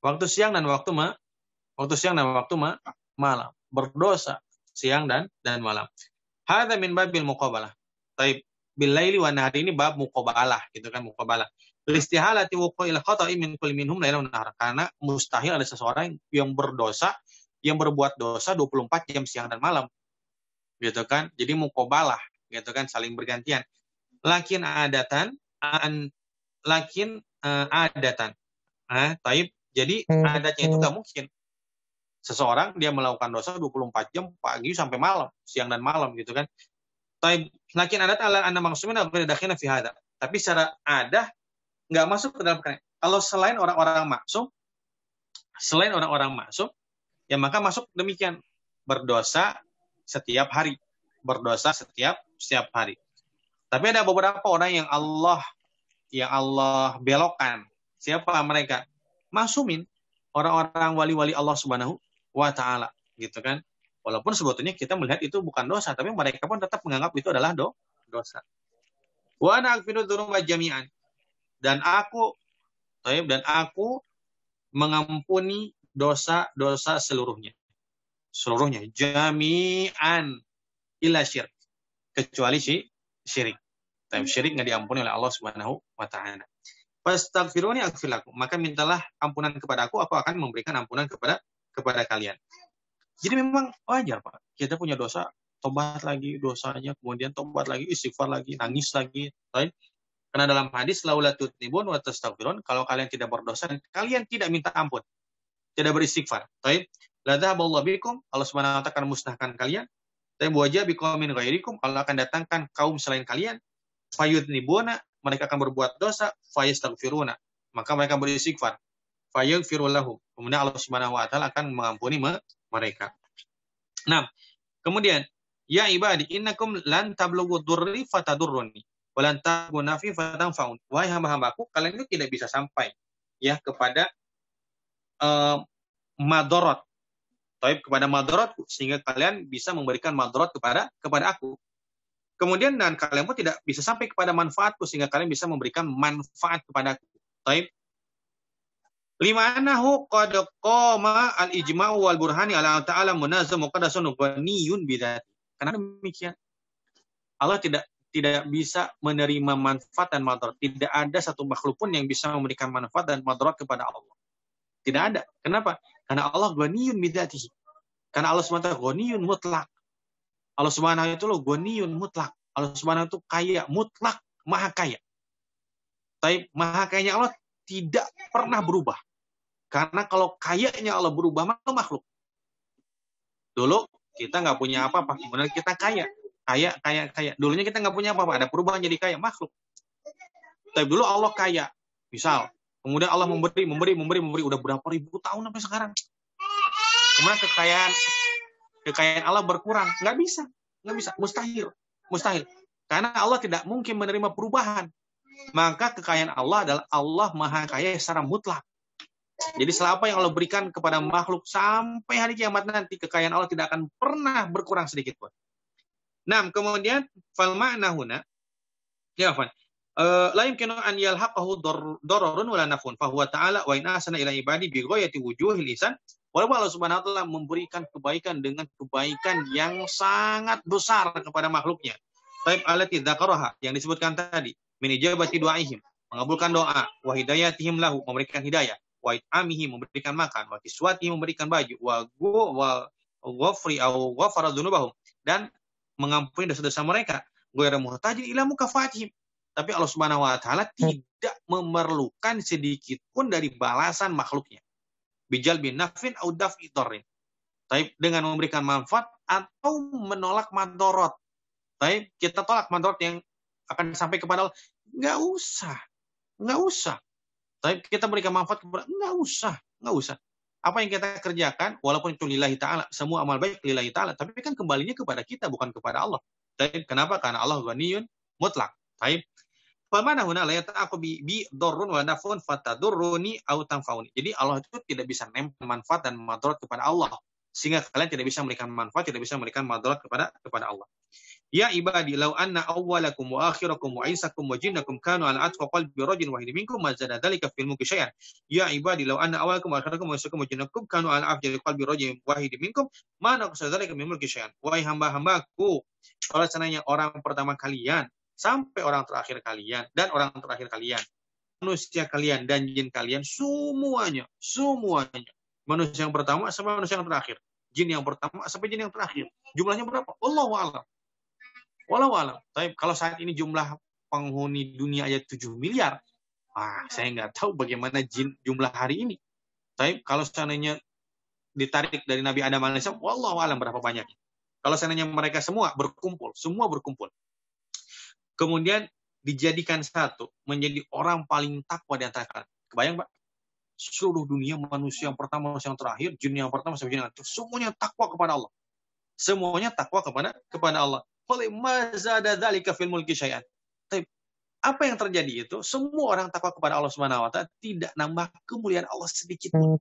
Waktu siang dan waktu ma, waktu siang dan waktu ma, malam. Berdosa siang dan dan malam. Hada min babil muqabalah. Taib. Bilai lima hari ini bab muqabalah gitu kan muqabalah. Listihalati wuqu'il khata'i min kulli hum lain nahar. Karena mustahil ada seseorang yang berdosa yang berbuat dosa 24 jam siang dan malam. Gitu kan? Jadi mukobalah, gitu kan saling bergantian lakin adatan an lakin uh, adatan. Nah, taib. Jadi hmm. adatnya itu nggak mungkin. Seseorang dia melakukan dosa 24 jam pagi sampai malam, siang dan malam gitu kan. Taib. Lakin adat ala maksudnya maksumin berdakhina fi fihada Tapi secara adah nggak masuk ke dalam Kalau selain orang-orang maksum, selain orang-orang maksum, ya maka masuk demikian berdosa setiap hari, berdosa setiap setiap hari. Tapi ada beberapa orang yang Allah yang Allah belokkan. Siapa mereka? Masumin, orang-orang wali-wali Allah Subhanahu wa taala, gitu kan? Walaupun sebetulnya kita melihat itu bukan dosa, tapi mereka pun tetap menganggap itu adalah do dosa. Wa ana jami'an. Dan aku dan aku mengampuni dosa-dosa seluruhnya. Seluruhnya jami'an ila syirk. Kecuali si syirik. Tapi hmm. syirik nggak diampuni oleh Allah Subhanahu wa taala. Fastaghfiruni aghfirlakum. Maka mintalah ampunan kepada aku, aku akan memberikan ampunan kepada kepada kalian. Jadi memang wajar Pak. Kita punya dosa, tobat lagi dosanya, kemudian tobat lagi, istighfar lagi, nangis lagi, right? Karena dalam hadis laulat tutnibun wa tastaghfirun, kalau kalian tidak berdosa dan kalian tidak minta ampun, tidak beristighfar, right? La bikum, Allah Subhanahu wa taala akan musnahkan kalian tapi buaja bikomin ghairikum Allah akan datangkan kaum selain kalian. fayud Fayudnibuna mereka akan berbuat dosa. Fayastaghfiruna maka mereka beristighfar. Fayaghfirullahu kemudian Allah Subhanahu wa taala akan mengampuni mereka. Nah, kemudian ya ibadi innakum lan tablugu durri fatadurruni walan tablugu nafi fatanfaun. Wahai hamba-hambaku, kalian itu tidak bisa sampai ya kepada uh, eh, madorot Taib kepada madaratku sehingga kalian bisa memberikan madarat kepada kepada aku. Kemudian dan kalian pun tidak bisa sampai kepada manfaatku sehingga kalian bisa memberikan manfaat kepada aku. Taib. Lima anahu qad qama al ijma' wal burhani ala ta'ala munazzam muqaddasun bidzati. Karena demikian Allah tidak tidak bisa menerima manfaat dan madarat. Tidak ada satu makhluk pun yang bisa memberikan manfaat dan madarat kepada Allah. Tidak ada. Kenapa? Karena Allah ghaniyun bidatihi. Karena Allah SWT ghaniyun mutlak. Allah SWT itu loh ghaniyun mutlak. Allah SWT itu kaya mutlak, maha kaya. Tapi maha kayanya Allah tidak pernah berubah. Karena kalau kayanya Allah berubah, maka makhluk. Dulu kita nggak punya apa-apa, kemudian kita kaya. Kaya, kaya, kaya. Dulunya kita nggak punya apa-apa, ada perubahan jadi kaya, makhluk. Tapi dulu Allah kaya. Misal, Kemudian Allah memberi, memberi, memberi, memberi. Udah berapa ribu tahun sampai sekarang. Kemudian kekayaan kekayaan Allah berkurang. Nggak bisa. Nggak bisa. Mustahil. Mustahil. Karena Allah tidak mungkin menerima perubahan. Maka kekayaan Allah adalah Allah maha kaya secara mutlak. Jadi selama yang Allah berikan kepada makhluk sampai hari kiamat nanti, kekayaan Allah tidak akan pernah berkurang sedikit pun. Nah, kemudian, falma nahuna, ya, Eh, la yumkinu an yalhaqahu dararun wala nafun huwa ta'ala wa in ahsana ila ibadi bi ghayati wujuhil lisan walaupun Allah Subhanahu wa taala memberikan kebaikan dengan kebaikan yang sangat besar kepada makhluknya taib alati dzakaraha yang disebutkan tadi min ijabati du'aihim mengabulkan doa wa hidayatihim lahu memberikan hidayah wa amihi memberikan makan wa kiswati memberikan baju wa wa ghafri au ghafara dzunubahum dan mengampuni dosa-dosa mereka ghairu muhtajin ila mukafatihim tapi Allah Subhanahu wa taala hmm. tidak memerlukan sedikit pun dari balasan makhluknya. Bijal bin nafin audaf idorin. Tapi dengan memberikan manfaat atau menolak madorot. Tapi kita tolak madorot yang akan sampai kepada Allah. Nggak usah, nggak usah. Tapi kita berikan manfaat kepada nggak usah, nggak usah. Apa yang kita kerjakan, walaupun itu lillahi ta'ala, semua amal baik lillahi ta'ala, tapi kan kembalinya kepada kita, bukan kepada Allah. Tapi kenapa? Karena Allah ghaniyun mutlak. Tapi Pemana huna layat aku bi wanda wa nafun fatadurruni au tanfauni. Jadi Allah itu tidak bisa nempel manfaat dan madarat kepada Allah sehingga kalian tidak bisa memberikan manfaat, tidak bisa memberikan madarat kepada kepada Allah. Ya ibadi, lau anna awwalakum wa akhirakum wa insakum wa jinnakum kanu ala atqa qalbi rajulin wahidin minkum ma zada dhalika fil mulki syai'an. Ya ibadi, lau anna awwalakum wa akhirakum wa insakum wa jinnakum kanu ala afjari qalbi rajulin wahidin minkum ma naqsa dhalika min mulki syai'an. Wahai hamba-hambaku, kalau seandainya orang pertama kalian sampai orang terakhir kalian dan orang terakhir kalian manusia kalian dan jin kalian semuanya semuanya manusia yang pertama sama manusia yang terakhir jin yang pertama sampai jin yang terakhir jumlahnya berapa Allah alam walau alam tapi kalau saat ini jumlah penghuni dunia aja 7 miliar ah saya nggak tahu bagaimana jin jumlah hari ini tapi kalau seandainya ditarik dari Nabi Adam alaihissalam, wallahu alam berapa banyak. Kalau seandainya mereka semua berkumpul, semua berkumpul, Kemudian dijadikan satu, menjadi orang paling takwa di antara kalian. Kebayang, Pak? Seluruh dunia manusia yang pertama, manusia yang terakhir, jin yang pertama sampai jin yang terakhir, semuanya takwa kepada Allah. Semuanya takwa kepada kepada Allah. Oleh mazada Tapi apa yang terjadi itu semua orang takwa kepada Allah Subhanahu wa taala tidak nambah kemuliaan Allah sedikit pun.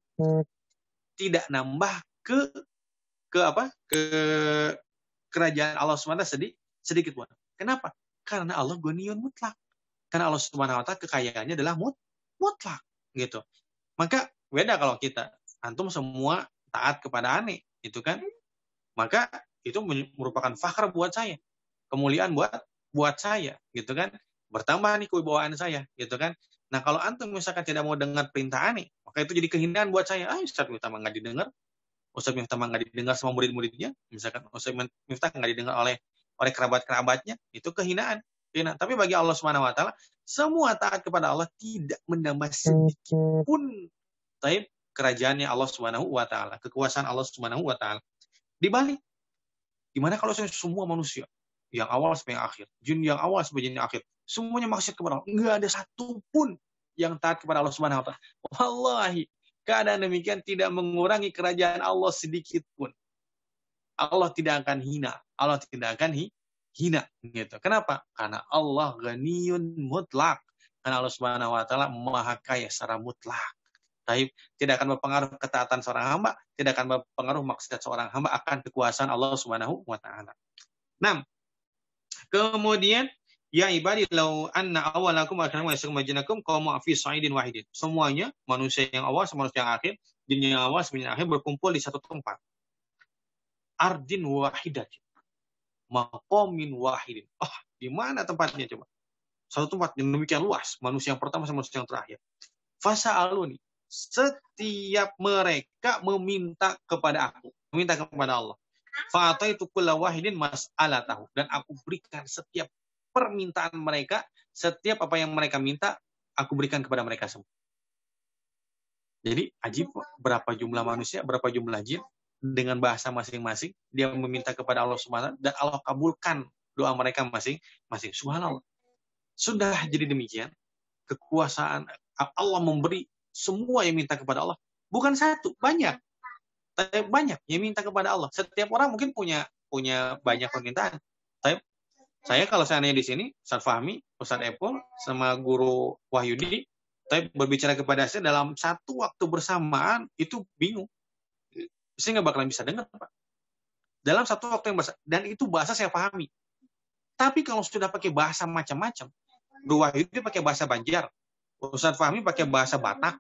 Tidak nambah ke ke apa? ke kerajaan Allah Subhanahu wa taala sedikit pun. Kenapa? Karena Allah Goniun mutlak. Karena Allah subhanahu wa ta'ala kekayaannya adalah mut, mutlak. gitu. Maka beda kalau kita. Antum semua taat kepada Ani, Gitu kan. Maka itu merupakan fakar buat saya. Kemuliaan buat buat saya. Gitu kan. Bertambah nih kewibawaan saya. Gitu kan. Nah kalau antum misalkan tidak mau dengar perintah Ani, Maka itu jadi kehinaan buat saya. Ah Ustaz Miftah nggak didengar. Ustaz Miftah nggak didengar sama murid-muridnya. Misalkan Ustaz Miftah nggak didengar oleh oleh kerabat-kerabatnya itu kehinaan. kehinaan. Tapi bagi Allah Subhanahu wa taala semua taat kepada Allah tidak menambah sedikit pun taib kerajaannya Allah Subhanahu wa taala, kekuasaan Allah Subhanahu wa taala. Di Bali gimana kalau semua manusia yang awal sampai yang akhir, jin yang awal sampai jin yang akhir, semuanya maksiat kepada Allah. Enggak ada satu pun yang taat kepada Allah Subhanahu wa taala. Wallahi, keadaan demikian tidak mengurangi kerajaan Allah sedikit pun. Allah tidak akan hina. Allah tidak akan hi, hina gitu. Kenapa? Karena Allah ganiun mutlak. Karena Allah Subhanahu wa taala maha kaya secara mutlak. Taib tidak akan berpengaruh ketaatan seorang hamba, tidak akan berpengaruh maksiat seorang hamba akan kekuasaan Allah Subhanahu wa taala. Nah, kemudian ya ibadi lau anna awalakum wa akhirakum wa kaum qawmu fi sa'idin wahidin. Semuanya manusia yang awal sama manusia yang akhir, jin yang awal sama yang akhir berkumpul di satu tempat ardin wahidat. Maqamin wahidin. Oh, di mana tempatnya coba? Satu tempat yang demikian luas. Manusia yang pertama sama manusia yang terakhir. Fasa aluni. Setiap mereka meminta kepada aku. Meminta kepada Allah. itu kula wahidin mas mas'ala tahu. Dan aku berikan setiap permintaan mereka. Setiap apa yang mereka minta. Aku berikan kepada mereka semua. Jadi ajib berapa jumlah manusia, berapa jumlah jin, dengan bahasa masing-masing. Dia meminta kepada Allah Subhanahu dan Allah kabulkan doa mereka masing-masing. Subhanallah. Sudah jadi demikian, kekuasaan Allah memberi semua yang minta kepada Allah. Bukan satu, banyak. Tapi Banyak yang minta kepada Allah. Setiap orang mungkin punya punya banyak permintaan. Tapi saya kalau seandainya di sini, Ustaz Fahmi, Ustaz Apple, sama Guru Wahyudi, tapi berbicara kepada saya dalam satu waktu bersamaan itu bingung saya nggak bakalan bisa dengar, Pak. Dalam satu waktu yang bahasa, dan itu bahasa saya pahami. Tapi kalau sudah pakai bahasa macam-macam, Dua itu pakai bahasa Banjar, Ustadz Fahmi pakai bahasa Batak,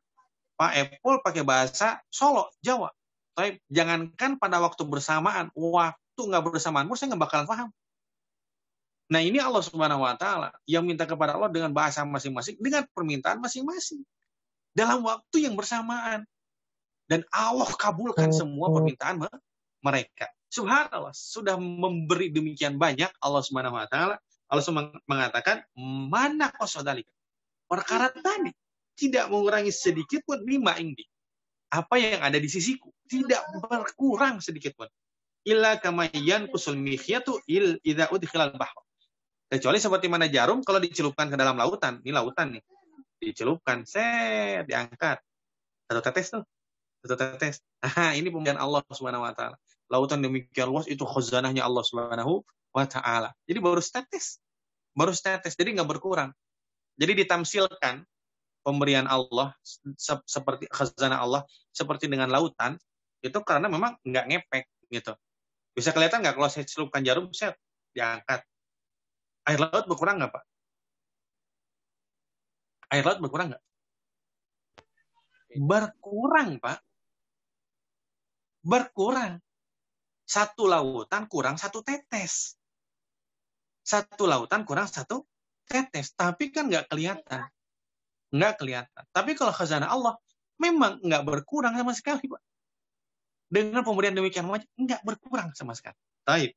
Pak Epol pakai bahasa Solo, Jawa. Tapi jangankan pada waktu bersamaan, waktu nggak bersamaan pun saya nggak bakalan paham. Nah ini Allah Subhanahu Wa Taala yang minta kepada Allah dengan bahasa masing-masing, dengan permintaan masing-masing dalam waktu yang bersamaan dan Allah kabulkan hmm. semua permintaan mereka. Subhanallah, sudah memberi demikian banyak Allah Subhanahu wa taala. Allah mengatakan mana kosodalika. Perkara tadi tidak mengurangi sedikit pun lima ini. Apa yang ada di sisiku tidak berkurang sedikit pun. Illa kamayyan kusul mikhyatu il idza udkhilal bahr. Kecuali seperti mana jarum kalau dicelupkan ke dalam lautan, ini lautan nih. Dicelupkan, set, diangkat. Satu tetes tuh satu tetes. Nah, ini pemberian Allah Subhanahu wa taala. Lautan demikian luas itu khazanahnya Allah Subhanahu wa taala. Jadi baru tetes, Baru tetes, Jadi nggak berkurang. Jadi ditamsilkan pemberian Allah se seperti khazanah Allah seperti dengan lautan itu karena memang nggak ngepek gitu. Bisa kelihatan nggak kalau saya celupkan jarum, saya diangkat. Air laut berkurang nggak, Pak? Air laut berkurang nggak? Berkurang, Pak berkurang. Satu lautan kurang satu tetes. Satu lautan kurang satu tetes. Tapi kan nggak kelihatan. Nggak kelihatan. Tapi kalau khazanah Allah memang nggak berkurang sama sekali, Pak. Dengan pemberian demikian macam, nggak berkurang sama sekali. Taib.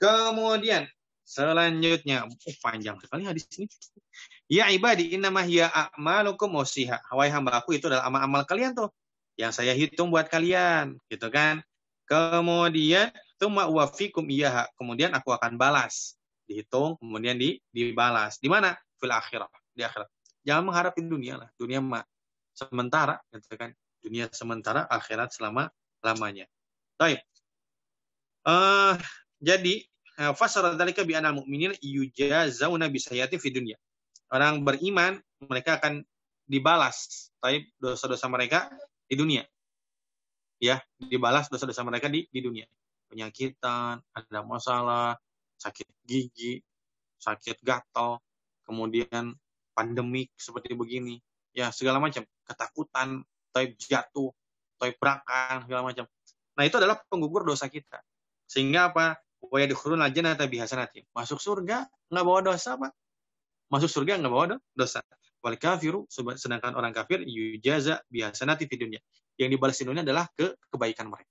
Kemudian, selanjutnya. Oh, panjang sekali hadis ini. Ya ibadi, innamah a'malukum wasiha. Hawai hamba aku, itu adalah amal-amal kalian tuh yang saya hitung buat kalian, gitu kan. Kemudian tuma wafikum iya, kemudian aku akan balas. Dihitung, kemudian di, dibalas. Di mana? Fil akhirat di akhirat. Jangan mengharapin dunia lah, dunia mah sementara, gitu kan. Dunia sementara, akhirat selama lamanya. Baik. Uh, jadi eh, fasal dzalika bi anal mu'minina zauna bisayati fi dunia. Orang beriman mereka akan dibalas taib dosa-dosa mereka di dunia. Ya, dibalas dosa-dosa mereka di, di dunia. Penyakitan, ada masalah, sakit gigi, sakit gatal, kemudian pandemik seperti begini, ya segala macam, ketakutan, taib jatuh, taib berakan, segala macam. Nah itu adalah penggugur dosa kita. Sehingga apa? aja nanti biasa nanti, Masuk surga nggak bawa dosa, Pak. Masuk surga nggak bawa dosa wal kafiru sedangkan orang kafir yujaza nanti nanti dunia yang dibalas di dunia adalah ke kebaikan mereka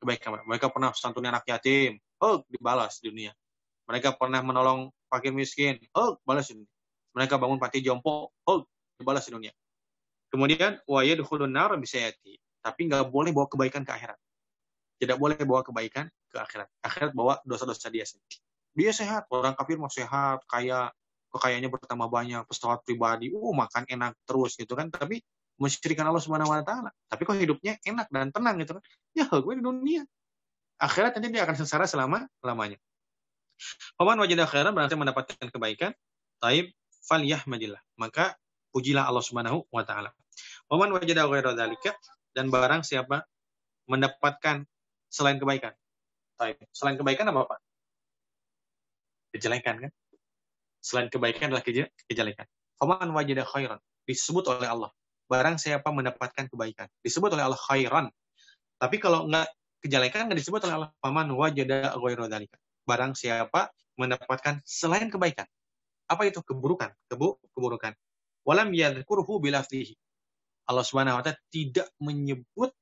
kebaikan mereka mereka pernah santuni anak yatim oh dibalas di dunia mereka pernah menolong fakir miskin oh balas dunia mereka bangun panti jompo oh dibalas di dunia kemudian wa yadkhulun nar bisayati tapi nggak boleh bawa kebaikan ke akhirat tidak boleh bawa kebaikan ke akhirat akhirat bawa dosa-dosa dia sendiri dia sehat orang kafir mau sehat kaya kekayaannya bertambah banyak, pesawat pribadi, uh makan enak terus gitu kan. Tapi mensyirikan Allah Subhanahu wa taala. Tapi kok hidupnya enak dan tenang gitu kan. Ya gue di dunia. Akhirat nanti dia akan sengsara selama lamanya. Paman wajah akhirat berarti mendapatkan kebaikan. Taib fal yahmadillah. Maka pujilah Allah Subhanahu wa taala. Paman wajah dalika dan barang siapa mendapatkan selain kebaikan. Taib. Selain kebaikan apa Pak? Kejelekan kan? Selain kebaikan adalah kejelekan. Faman wajada khairan. Disebut oleh Allah. Barang siapa mendapatkan kebaikan. Disebut oleh Allah khairan. Tapi kalau nggak kejelekan nggak disebut oleh Allah. Faman wajada ghairu Barang siapa mendapatkan selain kebaikan. Apa itu? Keburukan. Kebu, keburukan. Walam yadkurhu bilafdihi. Allah Subhanahu wa taala tidak menyebut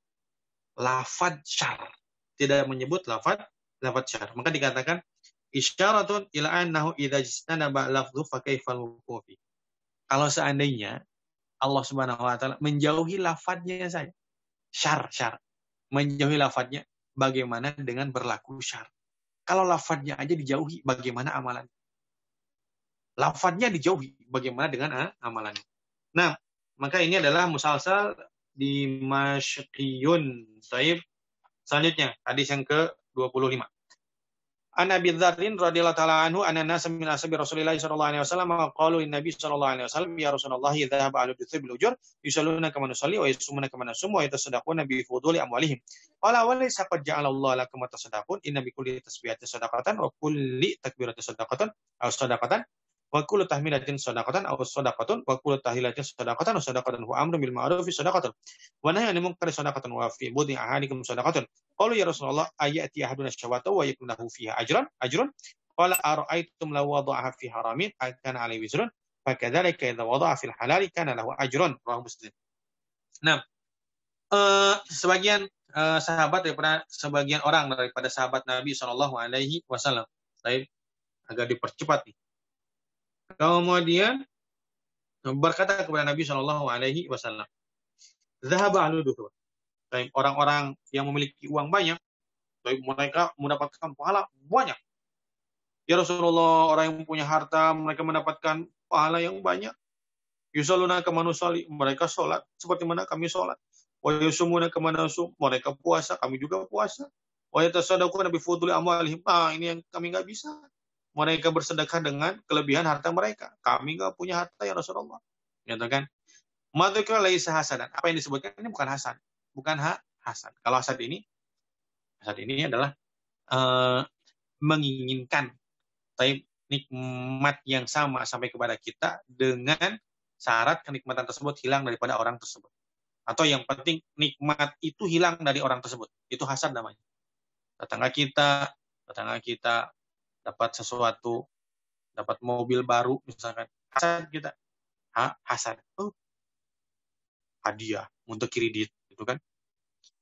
lafad syar. Tidak menyebut lafad lafad syar. Maka dikatakan isyaratun ila annahu idza jistanaba lafdhu fa kaifal wuqufi. Kalau seandainya Allah Subhanahu wa taala menjauhi lafadznya saja. Syar, syar. Menjauhi lafadznya bagaimana dengan berlaku syar. Kalau lafadznya aja dijauhi bagaimana amalan? Lafadznya dijauhi bagaimana dengan ah, amalannya? Nah, maka ini adalah musalsal di masyqiyun. saib Selanjutnya, hadis yang ke-25. An Abi Dzarrin radhiyallahu taala anhu anna nas min ashabi Rasulillah sallallahu alaihi wasallam qalu in Nabi sallallahu alaihi wasallam ya Rasulullah idhab ahlu bithib bil ujur yusalluna kama nusalli wa yasumuna kama nasum wa yatasaddaquna bi fuduli amwalihim. Qala wa laysa qad ja'ala Allah lakum tasaddaqun inna bi kulli tasbihatin sadaqatan wa kulli takbiratin sadaqatan aw wa kullu tahmilatin shadaqatan aw shadaqatun wa kullu tahilatin shadaqatan shadaqatan huwa amrun bil ma'ruf shadaqatan wa nahyun anil munkari shadaqatan wa fi budhi ahadikum shadaqatan qalu ya rasulullah ayati ahaduna syawata wa yakun lahu fiha ajran ajrun qala ara'aytum law wada'aha fi haramin akan alaihi wizrun fakadzalika idza wada'a fil halali kana lahu ajrun rawahu muslim nah uh, sebagian uh, sahabat daripada sebagian orang daripada sahabat Nabi Shallallahu alaihi wasallam agar dipercepat nih Kemudian berkata kepada Nabi Shallallahu Alaihi Wasallam, zahabah aludukur." Orang-orang yang memiliki uang banyak, mereka mendapatkan pahala banyak. Ya Rasulullah, orang yang punya harta, mereka mendapatkan pahala yang banyak. Yusaluna manusali mereka sholat seperti mana kami sholat. Wa yusumuna manusum mereka puasa, kami juga puasa. Wa yatasadaquna nabi fuduli amwalihim. Ah, ini yang kami nggak bisa mereka bersedekah dengan kelebihan harta mereka. Kami nggak punya harta ya Rasulullah. Gitu kan? Madhukra laisa hasadan. Apa yang disebutkan ini bukan hasan. Bukan hak hasan. Kalau hasan ini, hasan ini adalah uh, menginginkan tapi nikmat yang sama sampai kepada kita dengan syarat kenikmatan tersebut hilang daripada orang tersebut. Atau yang penting nikmat itu hilang dari orang tersebut. Itu hasan namanya. Tetangga kita, tetangga kita, dapat sesuatu dapat mobil baru misalkan hasad kita ha, hasad oh hadiah untuk kredit gitu kan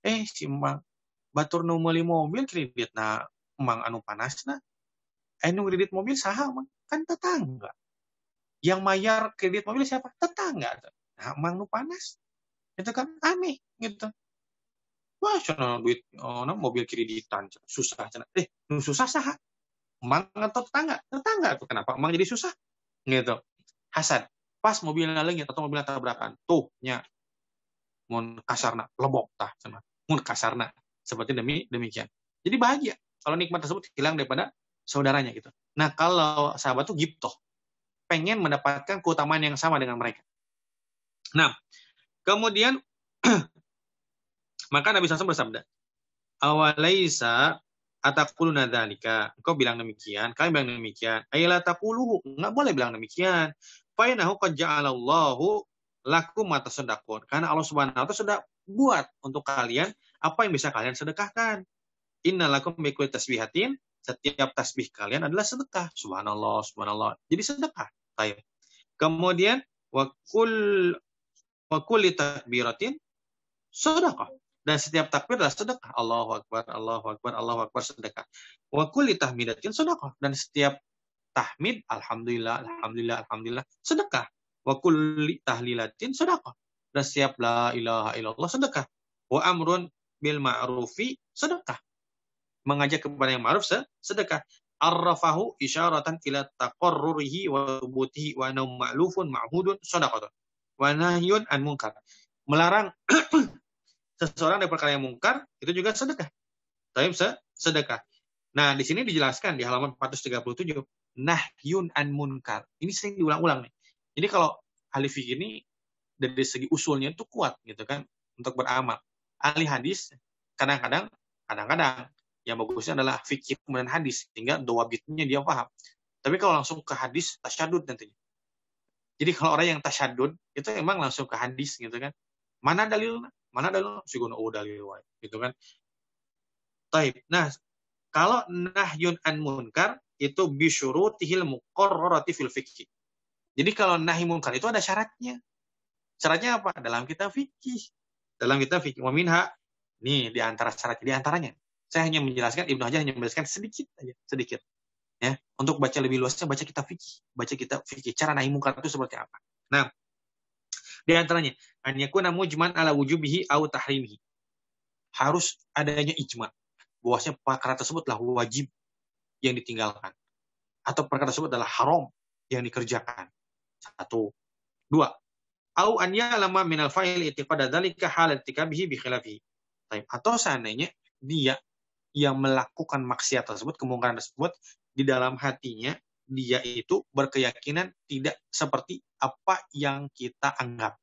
eh si emang batur nomeli mobil kredit nah emang anu panas nah eh nu kredit mobil saham, kan tetangga yang mayar kredit mobil siapa tetangga nah emang nu panas itu kan aneh gitu wah cuman duit oh, nah, mobil kreditan susah cuman. eh nu susah saha emang atau tetangga tetangga tuh kenapa emang jadi susah gitu Hasan, pas mobilnya lengit atau mobilnya tabrakan tuh nya mun kasarna lebok tah sama mun kasarna seperti demi demikian jadi bahagia kalau nikmat tersebut hilang daripada saudaranya gitu nah kalau sahabat tuh giptoh pengen mendapatkan keutamaan yang sama dengan mereka nah kemudian <clears throat> maka Nabi SAW bersabda awalaisa Atakuluna dzalika. kau bilang demikian, kami bilang demikian. Ayolah takuluhu, enggak boleh bilang demikian. Fainahu qad Allahu lakum mata sedakun. Karena Allah Subhanahu wa taala sudah buat untuk kalian apa yang bisa kalian sedekahkan. Innalakum bikulli tasbihatin, setiap tasbih kalian adalah sedekah. Subhanallah, subhanallah. Jadi sedekah. Baik. Kemudian wakul wakul takbiratin sedekah. Dan setiap takbir adalah sedekah. Allahu Akbar, Allahu Akbar, Allahu Akbar, sedekah. Wa kulli tahmidatin sedekah. Dan setiap tahmid, Alhamdulillah, Alhamdulillah, Alhamdulillah, sedekah. Wa kulli tahlilatin sedekah. Dan setiap la ilaha illallah, sedekah. Wa amrun bil ma'rufi, sedekah. Mengajak kepada yang ma'ruf, sedekah. Arrafahu isyaratan ila taqarrurihi wa thubutihi wa ma'lufun ma'hudun sedekah. Wa nahyun an munkar. Melarang <clears throat> seseorang dari perkara yang mungkar itu juga sedekah. Tapi sedekah. Nah, di sini dijelaskan di halaman 437 nahyun an munkar. Ini sering diulang-ulang nih. Jadi kalau ahli fikih ini dari segi usulnya itu kuat gitu kan untuk beramal. Ahli hadis kadang-kadang kadang-kadang yang bagusnya adalah fikih kemudian hadis sehingga doa bitnya dia paham. Tapi kalau langsung ke hadis tasyadud nantinya. Jadi kalau orang yang tasyadud itu emang langsung ke hadis gitu kan. Mana dalilnya? mana ada lu siguna udah gitu kan taib nah kalau nahyun an munkar itu bisyurutihil muqarrarati fil fikih jadi kalau nahi munkar itu ada syaratnya syaratnya apa dalam kita fikih dalam kita fikih wa nih di antara syarat di antaranya saya hanya menjelaskan Ibnu Hajar hanya menjelaskan sedikit aja sedikit ya untuk baca lebih luasnya baca kita fikih baca kita fikih cara nahi munkar itu seperti apa nah di antaranya, an yakuna mujman ala wujubihi au tahrimihi. Harus adanya ijma. Bahwasanya perkara tersebutlah wajib yang ditinggalkan. Atau perkara tersebut adalah haram yang dikerjakan. Satu. Dua. Au an ya'lama al fa'il itiqada dzalika hal itiqabihi bi khilafihi. Atau seandainya dia yang melakukan maksiat tersebut, kemungkaran tersebut, di dalam hatinya dia itu berkeyakinan tidak seperti apa yang kita anggap.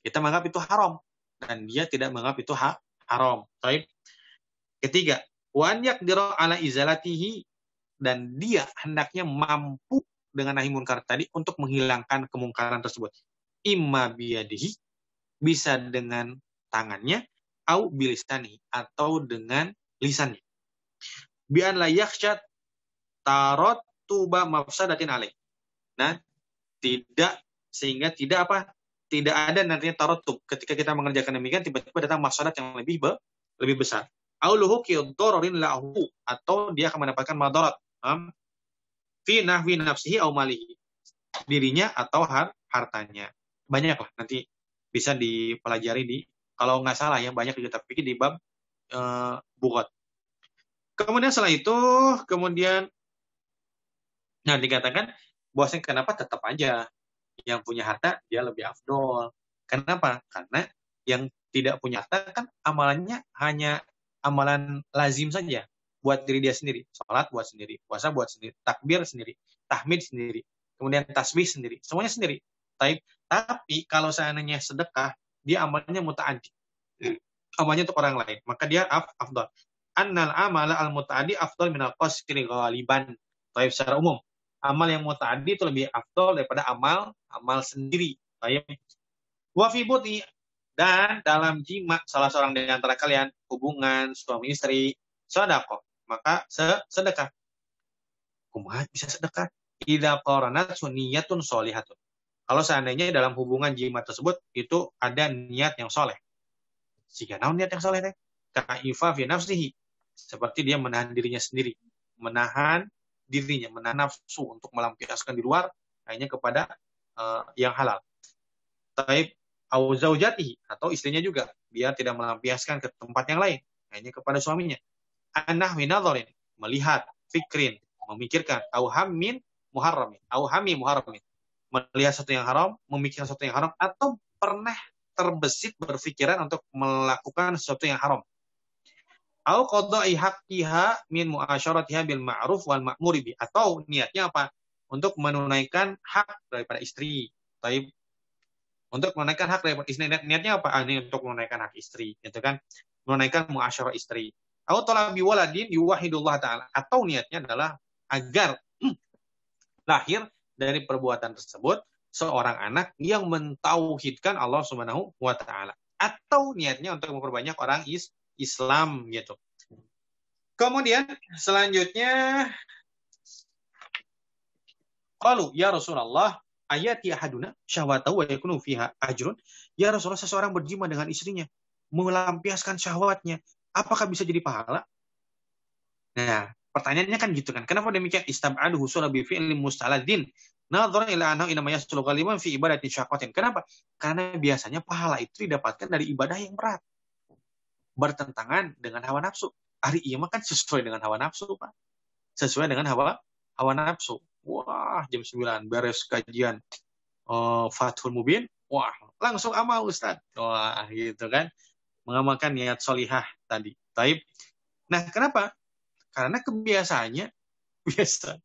Kita menganggap itu haram dan dia tidak menganggap itu ha haram. Baik. Ketiga, wan yaqdiru ala izalatihi dan dia hendaknya mampu dengan nahi munkar tadi untuk menghilangkan kemungkaran tersebut. Imma biyadihi bisa dengan tangannya au bilisani atau dengan lisannya. Bian la yakhsha tarot tuba mafsadatin alaih. Nah, tidak sehingga tidak apa? Tidak ada nantinya tarotub ketika kita mengerjakan demikian tiba-tiba datang mafsadat yang lebih be, lebih besar. Auluhu kiyadororin lahu atau dia akan mendapatkan madarat. Fi nahwi nafsihi au malihi. Dirinya atau har hartanya. Banyak lah nanti bisa dipelajari di kalau nggak salah yang banyak kita tapi di bab e, eh, bukot. Kemudian setelah itu kemudian Nah, dikatakan bahwasanya kenapa tetap aja yang punya harta dia lebih afdol. Kenapa? Karena yang tidak punya harta kan amalannya hanya amalan lazim saja buat diri dia sendiri. Salat buat sendiri, puasa buat sendiri, takbir sendiri, tahmid sendiri, kemudian tasbih sendiri, semuanya sendiri. Tapi, tapi kalau seandainya sedekah, dia amalnya mutaaddi. Amalnya untuk orang lain, maka dia af afdol. Annal amala al mutaaddi afdol minal qasri ghaliban. Taib secara umum amal yang tadi itu lebih afdol daripada amal amal sendiri. Wa fi dan dalam jima salah seorang di antara kalian hubungan suami istri sedekah maka sedekah kumaha bisa sedekah idza qaranat sunniyatun solihatun kalau seandainya dalam hubungan jima tersebut itu ada niat yang soleh jika naon niat yang soleh teh ka'ifa fi nafsihi seperti dia menahan dirinya sendiri menahan dirinya, menahan nafsu untuk melampiaskan di luar hanya kepada uh, yang halal. Taib auzaujati atau istrinya juga dia tidak melampiaskan ke tempat yang lain hanya kepada suaminya. Anah winadharin melihat, fikrin, memikirkan, auhamin muharramin, auhami muharramin. Melihat sesuatu yang haram, memikirkan sesuatu yang haram atau pernah terbesit berpikiran untuk melakukan sesuatu yang haram Au qada'i haqqiha min mu'asyaratiha bil ma'ruf wal ma'muri Atau niatnya apa? Untuk menunaikan hak daripada istri. Taib. Untuk menunaikan hak daripada istri. Niatnya apa? Ah, ini untuk menunaikan hak istri. Gitu kan? Menunaikan mu'asyarah istri. Au talabi waladin yuwahidullah ta'ala. Atau niatnya adalah agar <clears throat> lahir dari perbuatan tersebut seorang anak yang mentauhidkan Allah Subhanahu wa taala atau niatnya untuk memperbanyak orang is Islam gitu. Kemudian selanjutnya Qalu ya Rasulullah ayati ahaduna syahwatahu wa yakunu fiha ajrun. Ya Rasulullah seseorang berjima dengan istrinya melampiaskan syahwatnya, apakah bisa jadi pahala? Nah, pertanyaannya kan gitu kan. Kenapa demikian? Istab'adu husula bi fi'li mustaladin. Nadhar ila annahu inma yasulu ghaliman fi ibadati syaqatin. Kenapa? Karena biasanya pahala itu didapatkan dari ibadah yang berat bertentangan dengan hawa nafsu. hari ini mah kan sesuai dengan hawa nafsu, Pak. Sesuai dengan hawa hawa nafsu. Wah, jam 9 beres kajian uh, Fathul Mubin. Wah, langsung amal Ustaz. Wah, gitu kan. Mengamalkan niat solihah tadi. Taib. Nah, kenapa? Karena kebiasaannya <laughs> biasa.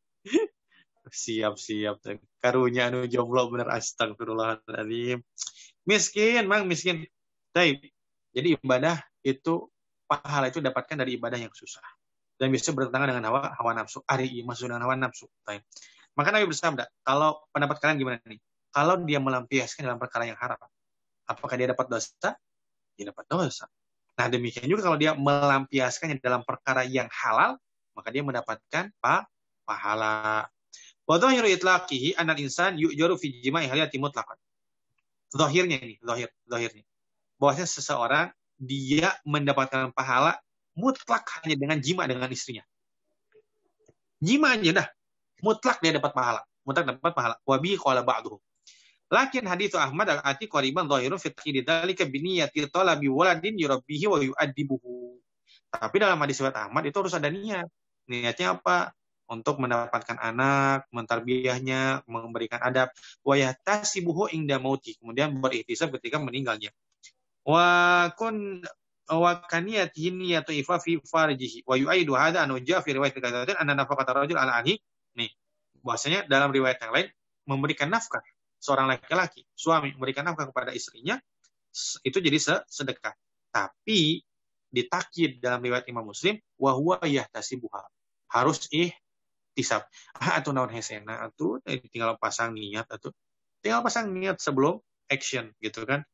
siap, siap. Karunya anu jomblo bener astagfirullahaladzim. Miskin, mang miskin. Taib jadi ibadah itu pahala itu dapatkan dari ibadah yang susah dan bisa bertentangan dengan hawa hawa nafsu. Ari maksud dengan hawa nafsu. Maka Nabi bersabda, kalau pendapat kalian gimana nih? Kalau dia melampiaskan dalam perkara yang haram, apakah dia dapat dosa? Dia dapat dosa. Nah demikian juga kalau dia melampiaskan dalam perkara yang halal, maka dia mendapatkan pa pahala. Wadhahiru itlaqihi anak insan yu'jaru fi jima'i timut lakukan. Zahirnya ini, zahir, zahirnya bahwasanya seseorang dia mendapatkan pahala mutlak hanya dengan jima dengan istrinya. Jima aja dah. Mutlak dia dapat pahala. Mutlak dapat pahala. Wabi qala ba'duhum. Lakin hadis Ahmad al-Ati qariban dhahirun fi taqidi dzalika bi niyyati talabi yurabihi yurabbihi wa yu'addibuhu. Tapi dalam hadis riwayat Ahmad itu harus ada niat. Niatnya apa? Untuk mendapatkan anak, mentarbiahnya, memberikan adab, wa yahtasibuhu inda mauti. Kemudian berikhtisab ketika meninggalnya wa kun wa kaniyat niyatu ifa fi farjihi wa yu'aidu hadha an unja fi riwayat kadzalika anna nafaqata rajul ala ahli nih bahwasanya dalam riwayat yang lain memberikan nafkah seorang laki-laki suami memberikan nafkah kepada istrinya itu jadi sedekah tapi ditakid dalam riwayat Imam Muslim huwa yahtasibuha harus ih tisab ah atau naon hesena atau eh, tinggal pasang niat atau tinggal pasang niat sebelum action gitu kan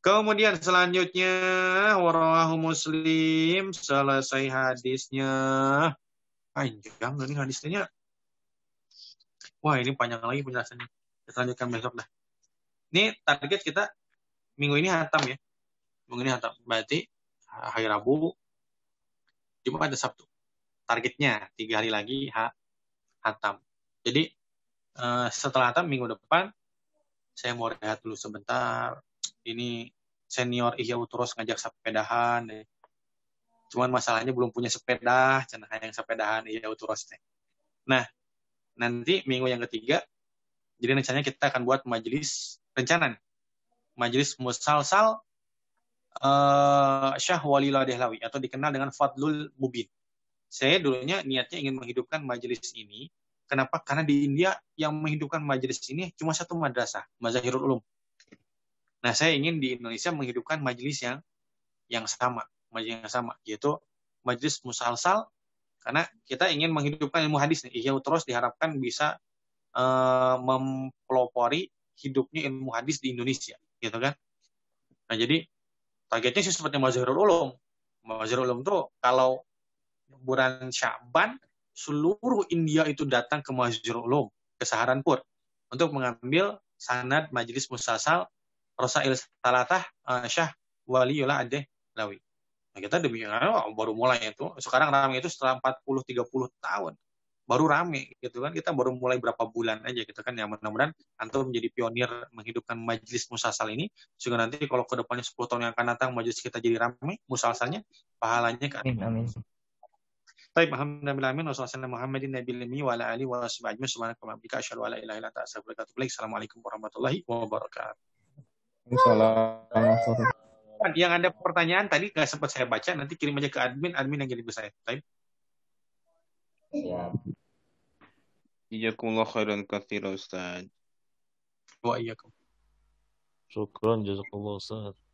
Kemudian selanjutnya warahu muslim selesai hadisnya. Panjang ini hadisnya. Wah ini panjang lagi penjelasannya. Kita lanjutkan besok dah. Ini target kita minggu ini hatam ya. Minggu ini hatam. Berarti hari Rabu, cuma ada Sabtu. Targetnya tiga hari lagi ha, hatam. Jadi eh, setelah hatam minggu depan saya mau rehat dulu sebentar ini senior Ihya Uturos ngajak sepedahan deh. Cuman masalahnya belum punya sepeda, cenah yang sepedahan Ihya Uturos. teh. Nah, nanti minggu yang ketiga jadi rencananya kita akan buat majelis rencana majelis musalsal uh, Syah Walila Dehlawi atau dikenal dengan Fadlul Mubin. Saya dulunya niatnya ingin menghidupkan majelis ini. Kenapa? Karena di India yang menghidupkan majelis ini cuma satu madrasah, Mazahirul Ulum. Nah, saya ingin di Indonesia menghidupkan majelis yang yang sama, majelis yang sama, yaitu majelis musalsal karena kita ingin menghidupkan ilmu hadis nih. Ihya terus diharapkan bisa uh, mempelopori hidupnya ilmu hadis di Indonesia, gitu kan? Nah, jadi targetnya sih seperti Mazharul Ulum. Mazharul Ulum tuh kalau bulan Syaban seluruh India itu datang ke Mazharul Ulum, ke Saharanpur untuk mengambil sanad majelis musalsal Rasail Salatah eh, Syah Waliullah Adeh Lawi. Nah, kita demi oh, baru mulai itu. Sekarang ramai itu setelah 40 30 tahun baru rame gitu kan kita baru mulai berapa bulan aja gitu kan yang mudah-mudahan antum menjadi pionir menghidupkan majelis musasal ini sehingga nanti kalau ke depannya 10 tahun yang akan datang majelis kita jadi rame musasalnya pahalanya kan amin, amin. Baik, الحمد warahmatullahi wabarakatuh. Waalaikumsalam. Yang ada pertanyaan tadi nggak sempat saya baca, nanti kirim aja ke admin, admin yang jadi saya. Time. Ya. Iyakumullah khairan Ustaz. Wa iyyakum. Syukran jazakallah Ustaz.